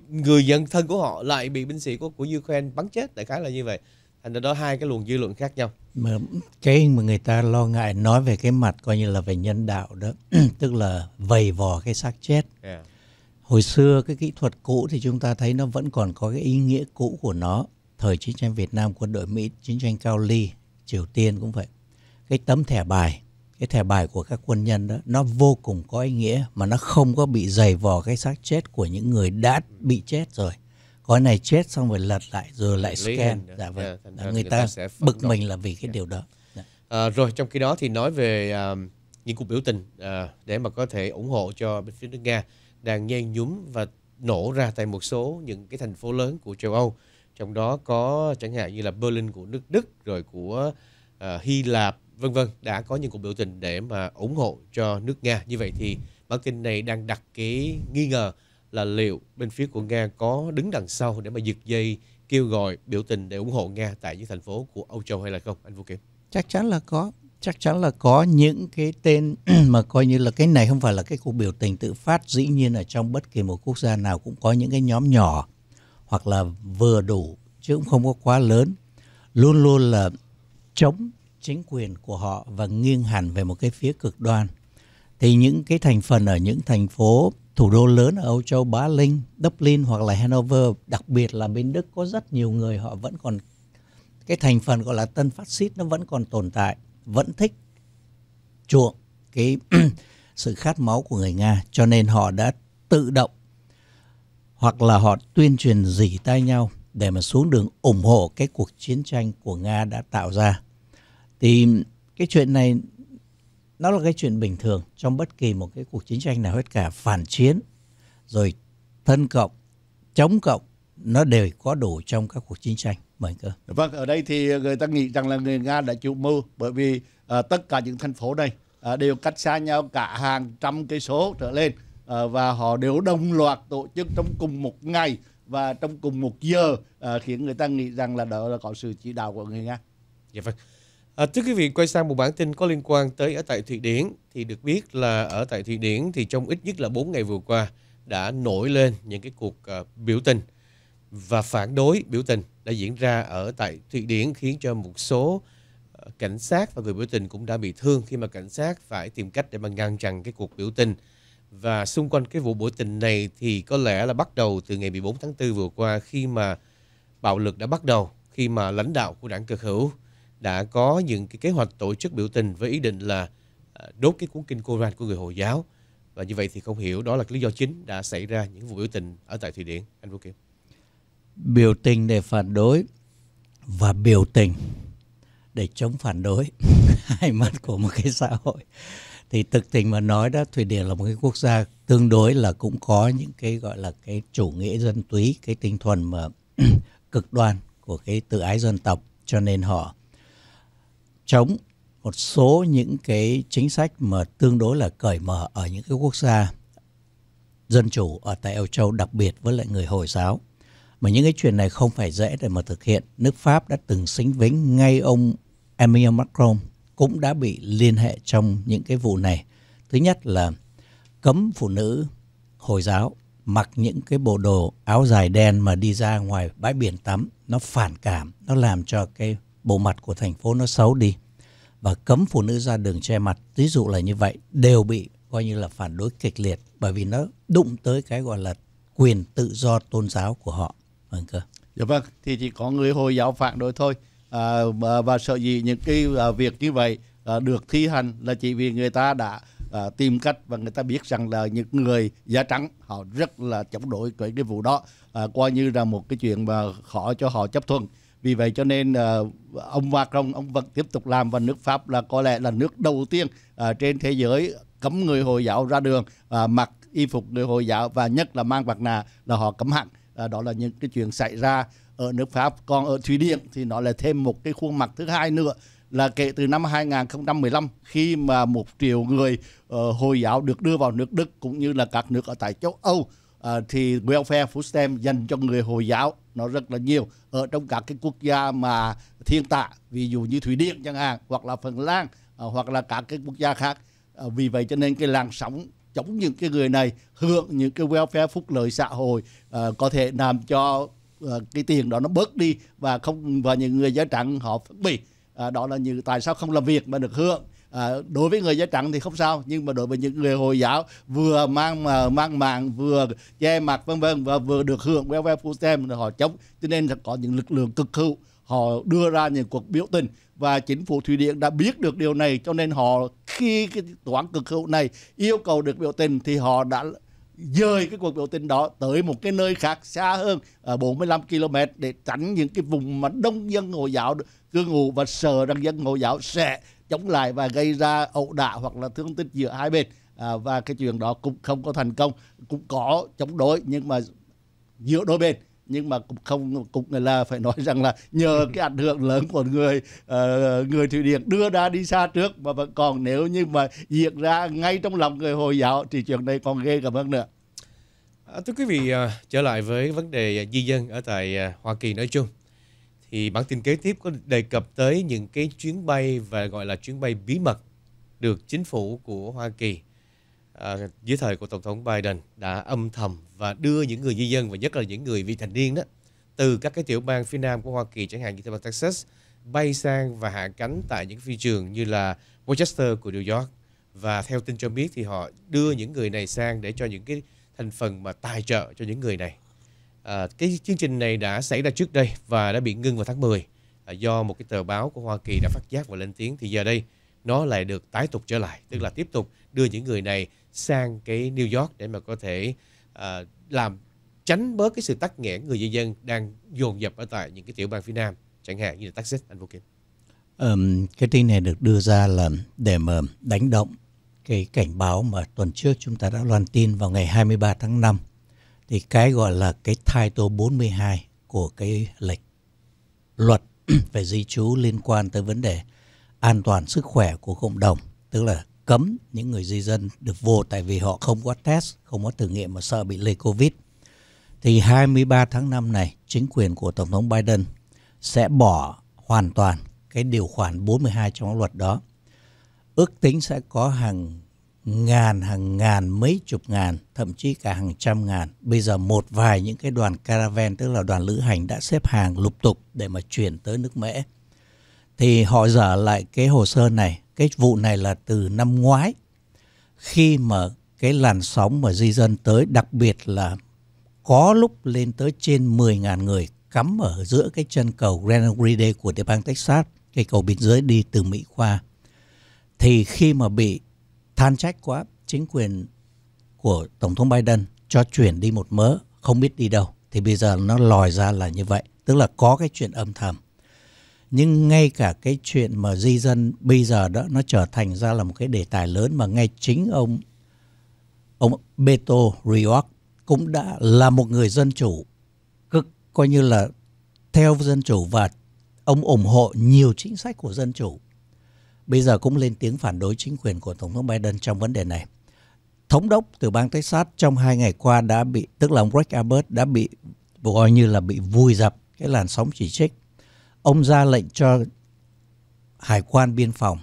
người dân thân của họ lại bị binh sĩ của của Ukraine bắn chết đại khái là như vậy thành ra đó hai cái luồng dư luận khác nhau mà cái mà người ta lo ngại nói về cái mặt coi như là về nhân đạo đó tức là vầy vò cái xác chết yeah. hồi xưa cái kỹ thuật cũ thì chúng ta thấy nó vẫn còn có cái ý nghĩa cũ của nó thời chiến tranh Việt Nam quân đội Mỹ chiến tranh Cao Ly Triều Tiên cũng vậy cái tấm thẻ bài cái thẻ bài của các quân nhân đó nó vô cùng có ý nghĩa mà nó không có bị dày vò cái xác chết của những người đã bị chết rồi có này chết xong rồi lật lại rồi lại scan dạ vâng yeah, dạ, người, người, người ta, ta bực mình là vì cái yeah. Dạ. điều đó yeah. Dạ. à, ờ, rồi trong khi đó thì nói về uh, những cuộc biểu tình uh, để mà có thể ủng hộ cho bên phía nước nga đang nhen nhúm và nổ ra tại một số những cái thành phố lớn của châu âu trong đó có chẳng hạn như là berlin của nước đức rồi của uh, hy lạp vân vân đã có những cuộc biểu tình để mà ủng hộ cho nước Nga. Như vậy thì bản tin này đang đặt cái nghi ngờ là liệu bên phía của Nga có đứng đằng sau để mà giật dây kêu gọi biểu tình để ủng hộ Nga tại những thành phố của Âu Châu hay là không anh Vũ Kiếm? Chắc chắn là có, chắc chắn là có những cái tên mà coi như là cái này không phải là cái cuộc biểu tình tự phát, dĩ nhiên là trong bất kỳ một quốc gia nào cũng có những cái nhóm nhỏ hoặc là vừa đủ chứ cũng không có quá lớn. Luôn luôn là chống chính quyền của họ và nghiêng hẳn về một cái phía cực đoan thì những cái thành phần ở những thành phố thủ đô lớn ở Âu Châu Bá Linh, Dublin hoặc là Hanover, đặc biệt là bên Đức có rất nhiều người họ vẫn còn cái thành phần gọi là tân phát xít nó vẫn còn tồn tại, vẫn thích chuộng cái sự khát máu của người Nga cho nên họ đã tự động hoặc là họ tuyên truyền dỉ tay nhau để mà xuống đường ủng hộ cái cuộc chiến tranh của Nga đã tạo ra thì cái chuyện này nó là cái chuyện bình thường trong bất kỳ một cái cuộc chiến tranh nào hết cả phản chiến rồi thân cộng chống cộng nó đều có đủ trong các cuộc chiến tranh mời cơ vâng ở đây thì người ta nghĩ rằng là người nga đã chịu mưu bởi vì à, tất cả những thành phố này à, đều cách xa nhau cả hàng trăm cây số trở lên à, và họ đều đồng loạt tổ chức trong cùng một ngày và trong cùng một giờ à, khiến người ta nghĩ rằng là đó là có sự chỉ đạo của người nga dạ vâng À, thưa quý vị, quay sang một bản tin có liên quan tới ở tại Thụy Điển thì được biết là ở tại Thụy Điển thì trong ít nhất là 4 ngày vừa qua đã nổi lên những cái cuộc uh, biểu tình và phản đối biểu tình đã diễn ra ở tại Thụy Điển khiến cho một số uh, cảnh sát và người biểu tình cũng đã bị thương khi mà cảnh sát phải tìm cách để mà ngăn chặn cái cuộc biểu tình. Và xung quanh cái vụ biểu tình này thì có lẽ là bắt đầu từ ngày 14 tháng 4 vừa qua khi mà bạo lực đã bắt đầu khi mà lãnh đạo của đảng cực hữu đã có những cái kế hoạch tổ chức biểu tình với ý định là à, đốt cái cuốn kinh Koran của người Hồi giáo. Và như vậy thì không hiểu đó là lý do chính đã xảy ra những vụ biểu tình ở tại Thụy Điển. Anh Vũ Kim. Biểu tình để phản đối và biểu tình để chống phản đối. Hai mặt của một cái xã hội. Thì thực tình mà nói đó, Thụy Điển là một cái quốc gia tương đối là cũng có những cái gọi là cái chủ nghĩa dân túy, cái tinh thuần mà cực đoan của cái tự ái dân tộc cho nên họ chống một số những cái chính sách mà tương đối là cởi mở ở những cái quốc gia dân chủ ở tại Âu Châu đặc biệt với lại người Hồi giáo. Mà những cái chuyện này không phải dễ để mà thực hiện. Nước Pháp đã từng xính vĩnh ngay ông Emmanuel Macron cũng đã bị liên hệ trong những cái vụ này. Thứ nhất là cấm phụ nữ Hồi giáo mặc những cái bộ đồ áo dài đen mà đi ra ngoài bãi biển tắm. Nó phản cảm, nó làm cho cái bộ mặt của thành phố nó xấu đi và cấm phụ nữ ra đường che mặt ví dụ là như vậy đều bị coi như là phản đối kịch liệt bởi vì nó đụng tới cái gọi là quyền tự do tôn giáo của họ vâng cơ dạ vâng thì chỉ có người hồi giáo phản đối thôi à, và sợ gì những cái à, việc như vậy à, được thi hành là chỉ vì người ta đã à, tìm cách và người ta biết rằng là những người da trắng họ rất là chống đối với cái vụ đó à, coi như là một cái chuyện mà khó cho họ chấp thuận vì vậy cho nên uh, ông Macron ông vẫn tiếp tục làm và nước Pháp là có lẽ là nước đầu tiên uh, trên thế giới cấm người Hồi giáo ra đường uh, mặc y phục người Hồi giáo và nhất là mang mặt nạ là họ cấm hẳn uh, đó là những cái chuyện xảy ra ở nước Pháp còn ở Thụy Điển thì nó là thêm một cái khuôn mặt thứ hai nữa là kể từ năm 2015 khi mà một triệu người uh, Hồi giáo được đưa vào nước Đức cũng như là các nước ở tại châu Âu uh, thì welfare food stamp dành cho người Hồi giáo nó rất là nhiều ở trong các cái quốc gia mà thiên tạ ví dụ như thụy điển chẳng hạn hoặc là phần lan à, hoặc là các cái quốc gia khác à, vì vậy cho nên cái làn sóng chống những cái người này hưởng những cái welfare phúc lợi xã hội à, có thể làm cho cái tiền đó nó bớt đi và không và những người da trắng họ phân bì đó là như tại sao không làm việc mà được hưởng à, đối với người da trắng thì không sao nhưng mà đối với những người hồi giáo vừa mang mà mang mạng vừa che mặt vân vân và vừa được hưởng welfare full thì họ chống cho nên là có những lực lượng cực hữu họ đưa ra những cuộc biểu tình và chính phủ thụy điển đã biết được điều này cho nên họ khi cái toán cực hữu này yêu cầu được biểu tình thì họ đã dời cái cuộc biểu tình đó tới một cái nơi khác xa hơn 45 à, km để tránh những cái vùng mà đông dân Hồi giáo cư ngụ và sợ rằng dân Hồi giáo sẽ chống lại và gây ra ẩu đả hoặc là thương tích giữa hai bên à, và cái chuyện đó cũng không có thành công cũng có chống đối nhưng mà giữa đôi bên nhưng mà cũng không cũng là phải nói rằng là nhờ ừ. cái ảnh hưởng lớn của người uh, người thụy điển đưa ra đi xa trước mà vẫn còn nếu như mà diễn ra ngay trong lòng người hồi giáo thì chuyện này còn ghê gớm hơn nữa à, thưa quý vị à, trở lại với vấn đề di dân ở tại à, hoa kỳ nói chung thì bản tin kế tiếp có đề cập tới những cái chuyến bay và gọi là chuyến bay bí mật được chính phủ của hoa kỳ à, dưới thời của tổng thống biden đã âm thầm và đưa những người di dân và nhất là những người vị thành niên đó từ các cái tiểu bang phía nam của Hoa Kỳ chẳng hạn như Texas bay sang và hạ cánh tại những phi trường như là Rochester của New York và theo tin cho biết thì họ đưa những người này sang để cho những cái thành phần mà tài trợ cho những người này. À, cái chương trình này đã xảy ra trước đây và đã bị ngưng vào tháng 10 à, do một cái tờ báo của Hoa Kỳ đã phát giác và lên tiếng thì giờ đây nó lại được tái tục trở lại, tức là tiếp tục đưa những người này sang cái New York để mà có thể À, làm tránh bớt cái sự tắc nghẽn người dân dân đang dồn dập ở tại những cái tiểu bang phía nam chẳng hạn như là Texas anh Vũ Kim um, cái tin này được đưa ra là để mà đánh động cái cảnh báo mà tuần trước chúng ta đã loan tin vào ngày 23 tháng 5 thì cái gọi là cái title 42 của cái lệch luật về di trú liên quan tới vấn đề an toàn sức khỏe của cộng đồng tức là cấm những người di dân được vô tại vì họ không có test, không có thử nghiệm mà sợ bị lây Covid. Thì 23 tháng 5 này, chính quyền của Tổng thống Biden sẽ bỏ hoàn toàn cái điều khoản 42 trong luật đó. Ước tính sẽ có hàng ngàn, hàng ngàn, mấy chục ngàn, thậm chí cả hàng trăm ngàn. Bây giờ một vài những cái đoàn caravan, tức là đoàn lữ hành đã xếp hàng lục tục để mà chuyển tới nước mỹ Thì họ dở lại cái hồ sơ này cái vụ này là từ năm ngoái khi mà cái làn sóng mà di dân tới đặc biệt là có lúc lên tới trên 10.000 người cắm ở giữa cái chân cầu Grand Grande của địa bang Texas, cái cầu biên giới đi từ Mỹ qua. Thì khi mà bị than trách quá, chính quyền của Tổng thống Biden cho chuyển đi một mớ, không biết đi đâu. Thì bây giờ nó lòi ra là như vậy, tức là có cái chuyện âm thầm nhưng ngay cả cái chuyện mà di dân bây giờ đó nó trở thành ra là một cái đề tài lớn mà ngay chính ông ông Beto Rioch cũng đã là một người dân chủ cực coi như là theo dân chủ và ông ủng hộ nhiều chính sách của dân chủ bây giờ cũng lên tiếng phản đối chính quyền của tổng thống Biden trong vấn đề này thống đốc từ bang Texas trong hai ngày qua đã bị tức là ông Greg Abbott đã bị coi như là bị vùi dập cái làn sóng chỉ trích ông ra lệnh cho hải quan biên phòng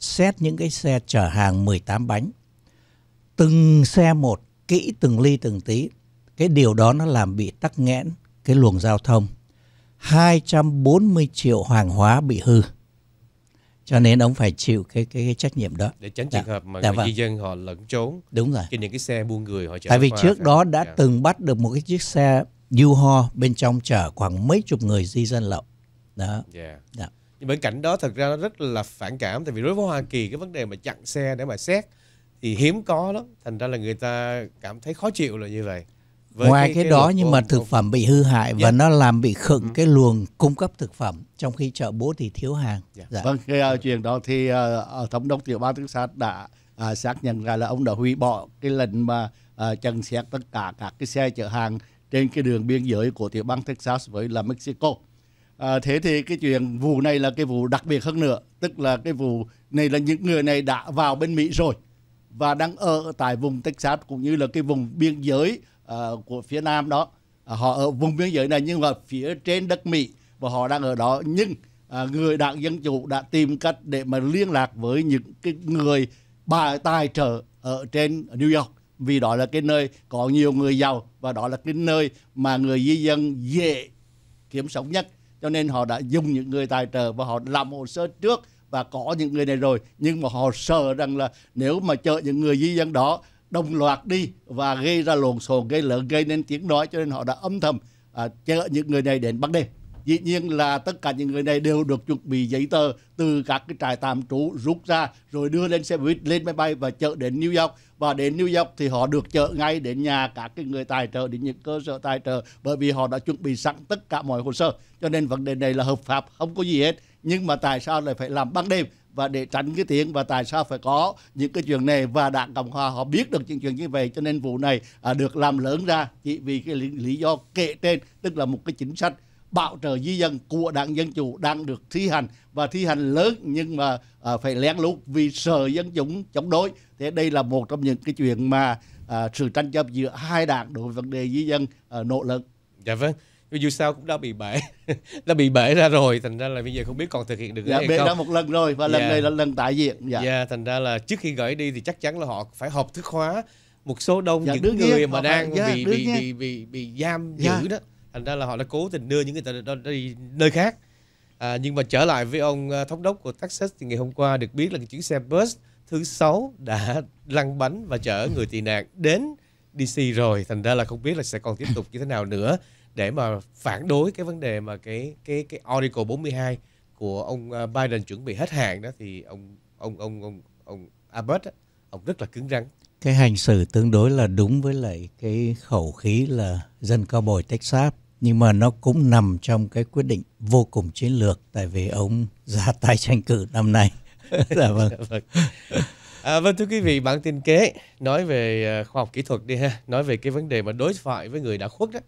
xét những cái xe chở hàng 18 bánh. Từng xe một, kỹ từng ly từng tí. Cái điều đó nó làm bị tắc nghẽn cái luồng giao thông. 240 triệu hàng hóa bị hư. Cho nên ông phải chịu cái cái, cái trách nhiệm đó. Để tránh trường dạ. hợp mà dạ người vâng. di dân họ lẫn trốn. Đúng rồi. Trên những cái xe buôn người họ chở. Tại vì trước đó đã dạ. từng bắt được một cái chiếc xe du ho bên trong chở khoảng mấy chục người di dân lậu đó yeah. đó dạ. nhưng bên cạnh đó thật ra nó rất là phản cảm tại vì đối với Hoa Kỳ cái vấn đề mà chặn xe để mà xét thì hiếm có lắm thành ra là người ta cảm thấy khó chịu là như vậy với ngoài cái, cái, cái đó nhưng mà thực phẩm bị hư hại và dạ. nó làm bị khựng ừ. cái luồng cung cấp thực phẩm trong khi chợ bố thì thiếu hàng yeah. Dạ. dạ. vâng cái uh, chuyện đó thì uh, thống đốc tiểu bang texas đã uh, xác nhận ra là ông đã hủy bỏ cái lệnh mà uh, chặn xét tất cả các cái xe chở hàng trên cái đường biên giới của tiểu bang texas với là mexico À, thế thì cái chuyện vụ này là cái vụ đặc biệt hơn nữa, tức là cái vụ này là những người này đã vào bên Mỹ rồi và đang ở tại vùng Texas cũng như là cái vùng biên giới uh, của phía Nam đó. À, họ ở vùng biên giới này nhưng mà phía trên đất Mỹ và họ đang ở đó nhưng à, người đảng dân chủ đã tìm cách để mà liên lạc với những cái người bà tài trợ ở trên New York vì đó là cái nơi có nhiều người giàu và đó là cái nơi mà người di dân dễ kiếm sống nhất cho nên họ đã dùng những người tài trợ và họ làm hồ sơ trước và có những người này rồi nhưng mà họ sợ rằng là nếu mà chờ những người di dân đó đồng loạt đi và gây ra lộn xộn gây lỡ gây nên tiếng nói cho nên họ đã âm thầm à, chợ những người này đến ban đêm dĩ nhiên là tất cả những người này đều được chuẩn bị giấy tờ từ các cái trại tạm trú rút ra rồi đưa lên xe buýt lên máy bay và chở đến New York và đến New York thì họ được chở ngay đến nhà các cái người tài trợ đến những cơ sở tài trợ bởi vì họ đã chuẩn bị sẵn tất cả mọi hồ sơ cho nên vấn đề này là hợp pháp không có gì hết nhưng mà tại sao lại phải làm ban đêm và để tránh cái tiếng và tại sao phải có những cái chuyện này và đảng cộng hòa họ biết được những chuyện như vậy cho nên vụ này à, được làm lớn ra chỉ vì cái lý, lý do kệ trên tức là một cái chính sách bảo trợ di dân của đảng Dân Chủ đang được thi hành và thi hành lớn nhưng mà à, phải lén lút vì sợ dân chúng chống đối. Thế đây là một trong những cái chuyện mà à, sự tranh chấp giữa hai đảng đối với vấn đề di dân à, nỗ lực. Dạ vâng dù sao cũng đã bị bể đã bị bể ra rồi thành ra là bây giờ không biết còn thực hiện được dạ, hay bể không đã một lần rồi và lần yeah. Dạ. này là lần tái diện dạ. yeah, dạ, thành ra là trước khi gửi đi thì chắc chắn là họ phải hợp thức hóa một số đông dạ, những người nhiên, mà đang dạ, bị, bị, bị, bị bị bị giam dạ. giữ đó thành ra là họ đã cố tình đưa những người ta nạn đi nơi khác à, nhưng mà trở lại với ông à, thống đốc của Texas thì ngày hôm qua được biết là chuyến xe bus thứ sáu đã lăn bánh và chở người tị nạn đến DC rồi thành ra là không biết là sẽ còn tiếp tục như thế nào nữa để mà phản đối cái vấn đề mà cái cái cái Oracle 42 của ông à, Biden chuẩn bị hết hạn đó thì ông ông ông ông ông Abbott đó, ông rất là cứng rắn. Cái hành xử tương đối là đúng với lại cái khẩu khí là dân cao bồi Texas nhưng mà nó cũng nằm trong cái quyết định vô cùng chiến lược tại vì ông ra tay tranh cử năm nay dạ, vâng. dạ vâng À, vâng thưa quý vị bản tin kế nói về à, khoa học kỹ thuật đi ha nói về cái vấn đề mà đối thoại với người đã khuất đó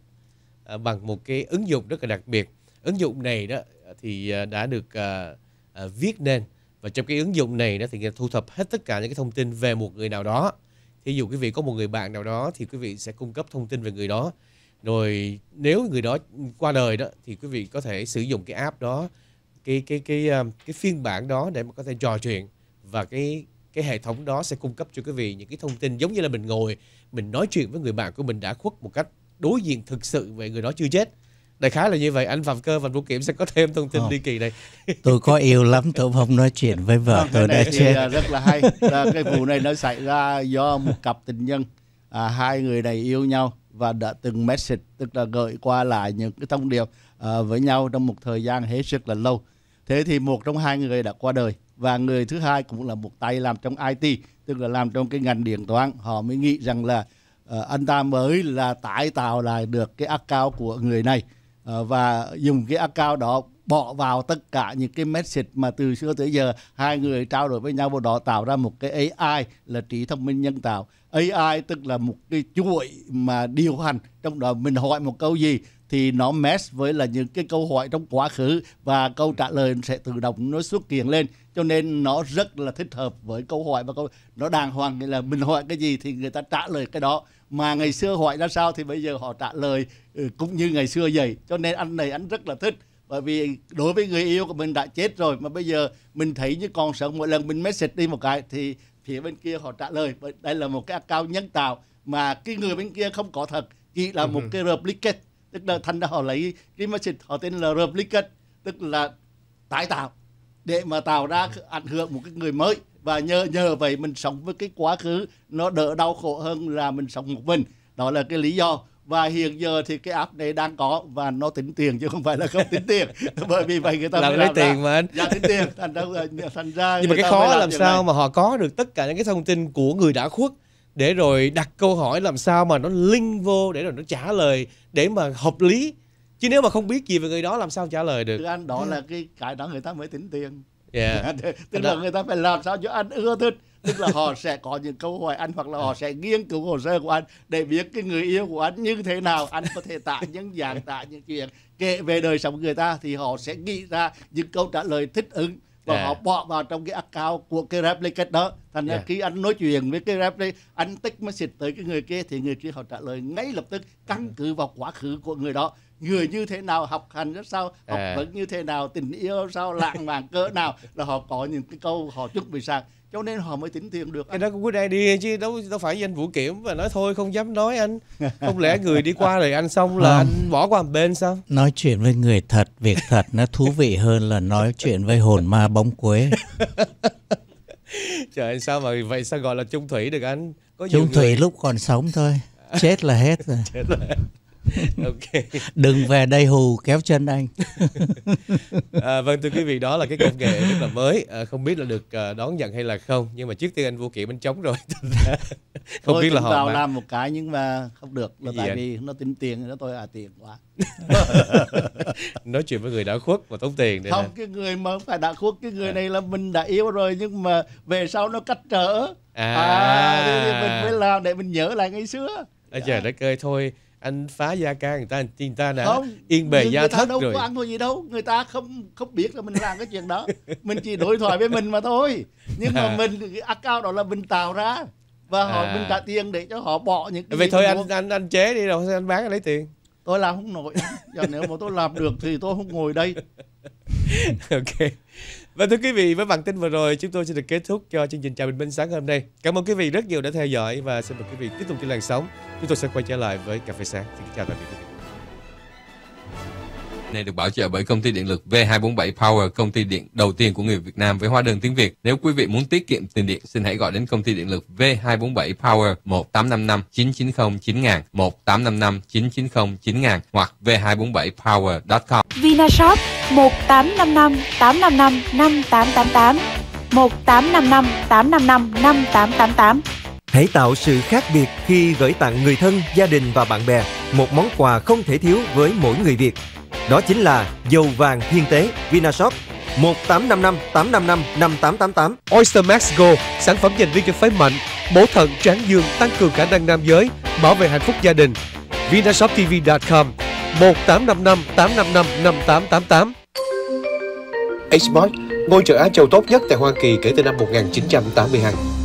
à, bằng một cái ứng dụng rất là đặc biệt ứng dụng này đó thì à, đã được à, à, viết nên và trong cái ứng dụng này đó thì thu thập hết tất cả những cái thông tin về một người nào đó thí dụ quý vị có một người bạn nào đó thì quý vị sẽ cung cấp thông tin về người đó rồi nếu người đó qua đời đó thì quý vị có thể sử dụng cái app đó cái cái cái ờ, cái, phiên bản đó để mà có thể trò chuyện và cái cái hệ thống đó sẽ cung cấp cho quý vị những cái thông tin giống như là mình ngồi mình nói chuyện với người bạn của mình đã khuất một cách đối diện thực sự về người đó chưa chết đại khái là như vậy anh phạm cơ và vũ kiểm sẽ có thêm thông tin ờ. đi kỳ này tôi có yêu lắm tôi không nói chuyện với vợ vâng, tôi đã chết ờ, rất là hay cái vụ này nó xảy ra do một cặp tình nhân à, hai người này yêu nhau và đã từng message tức là gửi qua lại những cái thông điệp uh, với nhau trong một thời gian hết sức là lâu thế thì một trong hai người đã qua đời và người thứ hai cũng là một tay làm trong IT tức là làm trong cái ngành điện toán họ mới nghĩ rằng là uh, anh ta mới là tái tạo lại được cái account của người này uh, và dùng cái account đó bỏ vào tất cả những cái message mà từ xưa tới giờ hai người trao đổi với nhau vào đó tạo ra một cái AI là trí thông minh nhân tạo AI tức là một cái chuỗi mà điều hành trong đó mình hỏi một câu gì thì nó match với là những cái câu hỏi trong quá khứ và câu trả lời sẽ tự động nó xuất hiện lên cho nên nó rất là thích hợp với câu hỏi và câu nó đàng hoàng nghĩa là mình hỏi cái gì thì người ta trả lời cái đó mà ngày xưa hỏi ra sao thì bây giờ họ trả lời ừ, cũng như ngày xưa vậy cho nên anh này anh rất là thích bởi vì đối với người yêu của mình đã chết rồi mà bây giờ mình thấy như còn sống mỗi lần mình message đi một cái thì phía bên kia họ trả lời đây là một cái cao nhân tạo mà cái người bên kia không có thật chỉ là một ừ cái replicate tức là thành ra họ lấy cái message họ tên là replicate tức là tái tạo để mà tạo ra ừ. ảnh hưởng một cái người mới và nhờ nhờ vậy mình sống với cái quá khứ nó đỡ đau khổ hơn là mình sống một mình đó là cái lý do và hiện giờ thì cái app này đang có và nó tính tiền chứ không phải là không tính tiền bởi vì vậy người ta làm lấy tiền ra. mà anh dạ tính tiền thành ra dạ, thành ra nhưng mà cái khó làm, làm sao này. mà họ có được tất cả những cái thông tin của người đã khuất để rồi đặt câu hỏi làm sao mà nó linh vô để rồi nó trả lời để mà hợp lý chứ nếu mà không biết gì về người đó làm sao trả lời được Thưa anh đó là cái cái đó người ta mới tính tiền yeah. Dạ. Dạ, tức là người ta phải làm sao cho anh ưa thích tức là họ sẽ có những câu hỏi anh hoặc là họ sẽ nghiên cứu hồ sơ của anh để biết cái người yêu của anh như thế nào anh có thể tạo những dạng tạo những chuyện kể về đời sống người ta thì họ sẽ nghĩ ra những câu trả lời thích ứng và yeah. Dạ. họ bỏ vào trong cái account của cái replicate đó thành ra yeah. khi anh nói chuyện với cái replicate anh tích mới xịt tới cái người kia thì người kia họ trả lời ngay lập tức căn cứ vào quá khứ của người đó người như thế nào học hành rất sao học à. vấn như thế nào tình yêu sao lãng mạn cỡ nào là họ có những cái câu họ chuẩn bị sẵn cho nên họ mới tính tiền được anh. cái đó cũng có idea chứ đâu đâu phải như anh vũ kiểm và nói thôi không dám nói anh không lẽ người đi qua rồi anh xong là anh bỏ qua một bên sao nói chuyện với người thật việc thật nó thú vị hơn là nói chuyện với hồn ma bóng quế trời anh sao mà vậy sao gọi là trung thủy được anh có trung thủy người... lúc còn sống thôi chết là hết rồi chết là hết. ok đừng về đây hù kéo chân anh à, vâng thưa quý vị đó là cái công nghệ rất là mới à, không biết là được à, đón nhận hay là không nhưng mà trước tiên anh vô kiện bên trống rồi không Thôi, biết là họ mà. làm một cái nhưng mà không được là tại anh? vì nó tính tiền nó tôi à tiền quá nói chuyện với người đã khuất và tốn tiền không nè. cái người mà phải đã khuất cái người à. này là mình đã yêu rồi nhưng mà về sau nó cách trở à, à thì mình mới làm để mình nhớ lại ngày xưa à, trời dạ. đất ơi thôi anh phá gia ca người ta người ta đã không, yên bề gia thất đâu rồi. có ăn thôi gì đâu người ta không không biết là mình làm cái chuyện đó mình chỉ đối thoại với mình mà thôi nhưng à. mà mình cao đó là mình tạo ra và họ à. mình trả tiền để cho họ bỏ những cái vậy thôi anh, anh anh chế đi rồi anh bán lấy tiền tôi làm không nổi giờ nếu mà tôi làm được thì tôi không ngồi đây ok và thưa quý vị, với bản tin vừa rồi, chúng tôi sẽ được kết thúc cho chương trình Chào Bình Minh sáng hôm nay. Cảm ơn quý vị rất nhiều đã theo dõi và xin mời quý vị tiếp tục trên làn sóng. Chúng tôi sẽ quay trở lại với Cà phê sáng. Xin chào tạm biệt quý vị. Này được bảo trợ bởi công ty điện lực V247 Power, công ty điện đầu tiên của người Việt Nam với hóa đơn tiếng Việt. Nếu quý vị muốn tiết kiệm tiền điện, xin hãy gọi đến công ty điện lực V247 Power 1855 990 9000 1855 990 9000 hoặc v247power.com. Vinashop 1855 855 5888 1855 855 5888 Hãy tạo sự khác biệt khi gửi tặng người thân, gia đình và bạn bè một món quà không thể thiếu với mỗi người Việt. Đó chính là dầu vàng thiên tế Vinashop 1855 855 5888 Oyster Max Go, sản phẩm dành riêng cho phái mạnh, bổ thận, tráng dương, tăng cường khả năng nam giới, bảo vệ hạnh phúc gia đình. VinashopTV.com 1855 855 5888 Xbox, ngôi chợ Á Châu tốt nhất tại Hoa Kỳ kể từ năm 1982.